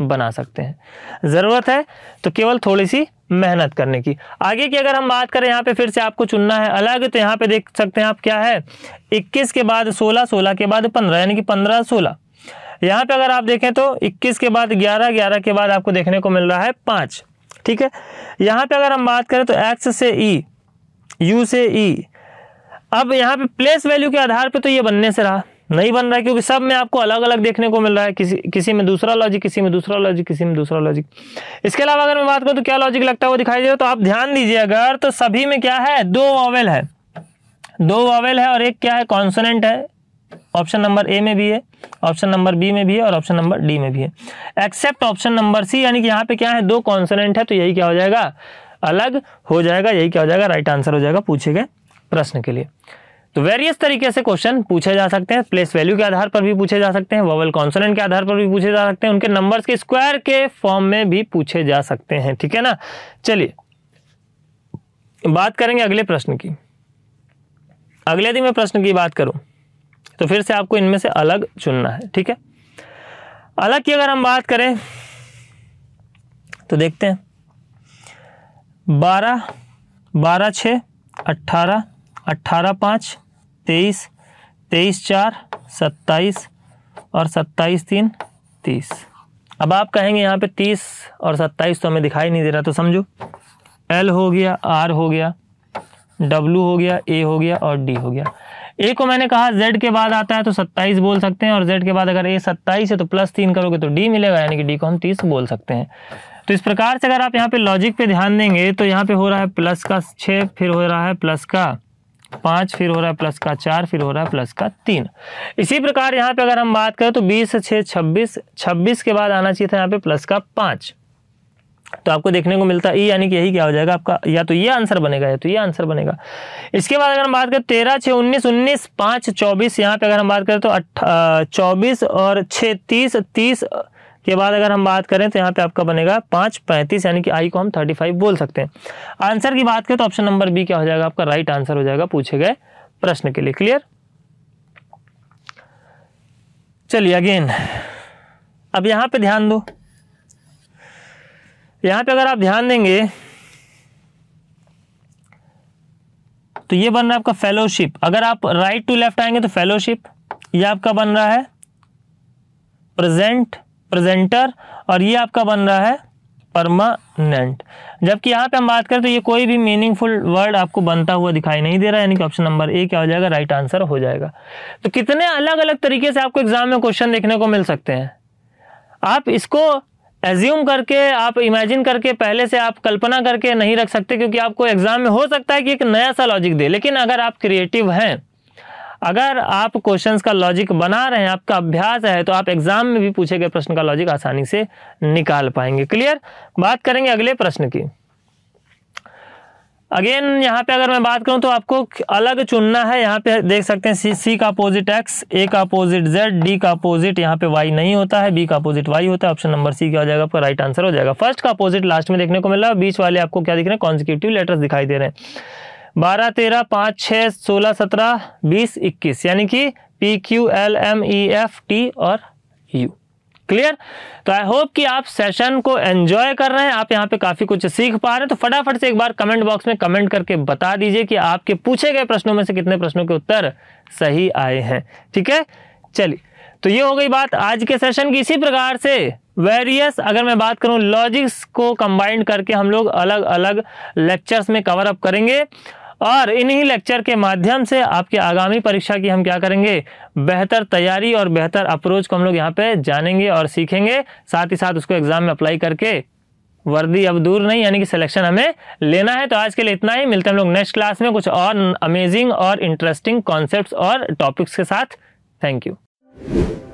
बना सकते हैं ज़रूरत है तो केवल थोड़ी सी मेहनत करने की आगे की अगर हम बात करें यहाँ पे फिर से आपको चुनना है अलग तो यहाँ पे देख सकते हैं आप क्या है 21 के बाद 16 16 के बाद 15 यानी कि 15 16 यहाँ पे अगर आप देखें तो 21 के बाद 11 11 के बाद आपको देखने को मिल रहा है पाँच ठीक है यहाँ पे अगर हम बात करें तो एक्स से ई यू से ई अब यहाँ पे प्लेस वैल्यू के आधार पर तो ये बनने से रहा नहीं बन रहा है क्योंकि सब में आपको अलग अलग देखने को मिल रहा है किसी किसी में दूसरा लॉजिक किसी में दूसरा लॉजिक किसी में दूसरा लॉजिक इसके अलावा अगर मैं बात करूँ तो क्या लॉजिक लगता है वो दिखाई दे तो आप ध्यान दीजिए अगर तो सभी में क्या है दो वॉवेल है दो वॉवेल है और एक क्या है कॉन्सोनेंट है ऑप्शन नंबर ए में भी है ऑप्शन नंबर बी में भी है और ऑप्शन नंबर डी में भी है एक्सेप्ट ऑप्शन नंबर सी यानी कि यहाँ पे क्या है दो कॉन्सोनेंट है तो यही क्या हो जाएगा अलग हो जाएगा यही क्या हो जाएगा राइट आंसर हो जाएगा पूछे गए प्रश्न के लिए तो वेरियस तरीके से क्वेश्चन पूछे जा सकते हैं प्लेस वैल्यू के आधार पर भी पूछे जा सकते हैं वोवल कॉन्सोनेंट के आधार पर भी पूछे जा सकते हैं उनके नंबर्स के स्क्वायर के फॉर्म में भी पूछे जा सकते हैं ठीक है ना चलिए बात करेंगे अगले प्रश्न की अगले दिन मैं प्रश्न की बात करूं तो फिर से आपको इनमें से अलग चुनना है ठीक है अलग की अगर हम बात करें तो देखते हैं बारह बारह छ अट्ठारह अट्ठारह पाँच तेईस तेईस चार सत्ताईस और सत्ताईस तीन तीस अब आप कहेंगे यहाँ पे तीस और सत्ताईस तो हमें दिखाई नहीं दे रहा तो समझो एल हो गया आर हो गया डब्लू हो गया ए हो गया और डी हो गया ए को मैंने कहा जेड के बाद आता है तो सत्ताईस बोल सकते हैं और जेड के बाद अगर ए सत्ताईस है तो प्लस तीन करोगे तो डी मिलेगा यानी कि डी को हम तीस बोल सकते हैं तो इस प्रकार से अगर आप यहाँ पे लॉजिक पे ध्यान देंगे तो यहाँ पे हो रहा है प्लस का छः फिर हो रहा है प्लस का पाँच फिर हो रहा है प्लस का चार फिर हो रहा है प्लस का तीन इसी प्रकार यहाँ पे अगर हम बात करें तो बीस छः छब्बीस छब्बीस के बाद आना चाहिए था यहाँ पे प्लस का पाँच तो आपको देखने को मिलता है ई यानी कि यही क्या हो जाएगा आपका या तो ये आंसर बनेगा या तो ये आंसर बनेगा इसके बाद अगर हम बात करें तेरह छः उन्नीस उन्नीस पाँच चौबीस यहाँ पे अगर हम बात करें तो अट्ठा चौबीस और छः तीस तीस के बाद अगर हम बात करें तो यहाँ पे आपका बनेगा पाँच पैंतीस यानी कि आई को हम थर्टी फाइव बोल सकते हैं आंसर की बात करें तो ऑप्शन नंबर बी क्या हो जाएगा आपका राइट आंसर हो जाएगा पूछे गए प्रश्न के लिए क्लियर चलिए अगेन अब यहाँ पे ध्यान दो यहाँ पे अगर आप ध्यान देंगे तो ये बन रहा है आपका फेलोशिप अगर आप राइट टू लेफ्ट आएंगे तो फेलोशिप ये आपका बन रहा है प्रेजेंट प्रेजेंटर और ये आपका बन रहा है परमानेंट जबकि यहाँ पे हम बात करें तो ये कोई भी मीनिंगफुल वर्ड आपको बनता हुआ दिखाई नहीं दे रहा है यानी कि ऑप्शन नंबर ए क्या हो जाएगा राइट आंसर हो जाएगा तो कितने अलग अलग तरीके से आपको एग्जाम में क्वेश्चन देखने को मिल सकते हैं आप इसको एज्यूम करके आप इमेजिन करके पहले से आप कल्पना करके नहीं रख सकते क्योंकि आपको एग्जाम में हो सकता है कि एक नया सा लॉजिक दे लेकिन अगर आप क्रिएटिव हैं अगर आप क्वेश्चंस का लॉजिक बना रहे हैं आपका अभ्यास है तो आप एग्जाम में भी पूछे गए प्रश्न का लॉजिक आसानी से निकाल पाएंगे क्लियर बात करेंगे अगले प्रश्न की अगेन यहाँ पे अगर मैं बात करूँ तो आपको अलग चुनना है यहाँ पे देख सकते हैं सी सी का अपोजिट एक्स ए का अपोजिट जेड डी का अपोजिट यहाँ पे वाई नहीं होता है बी का अपोजिट वाई होता है ऑप्शन नंबर सी क्या हो जाएगा आपका राइट आंसर हो जाएगा फर्स्ट का अपोजिट लास्ट में देखने को मिला बीच वाले आपको क्या दिख रहे हैं कॉन्जिक्यूटिव लेटर्स दिखाई दे रहे हैं बारह तेरह पाँच छः सोलह सत्रह बीस इक्कीस यानी कि P Q L M E F T और यू क्लियर तो आई होप कि आप सेशन को एंजॉय कर रहे हैं आप यहाँ पे काफ़ी कुछ सीख पा रहे हैं तो फटाफट से एक बार कमेंट बॉक्स में कमेंट करके बता दीजिए कि आपके पूछे गए प्रश्नों में से कितने प्रश्नों के उत्तर सही आए हैं ठीक है चलिए तो ये हो गई बात आज के सेशन की इसी प्रकार से वेरियस अगर मैं बात करूं लॉजिक्स को कंबाइंड करके हम लोग अलग अलग लेक्चर्स में कवर अप करेंगे और इन्हीं लेक्चर के माध्यम से आपके आगामी परीक्षा की हम क्या करेंगे बेहतर तैयारी और बेहतर अप्रोच को हम लोग यहाँ पे जानेंगे और सीखेंगे साथ ही साथ उसको एग्ज़ाम में अप्लाई करके वर्दी अब दूर नहीं यानी कि सिलेक्शन हमें लेना है तो आज के लिए इतना ही मिलते हैं हम लोग नेक्स्ट क्लास में कुछ और अमेजिंग और इंटरेस्टिंग कॉन्सेप्ट और टॉपिक्स के साथ थैंक यू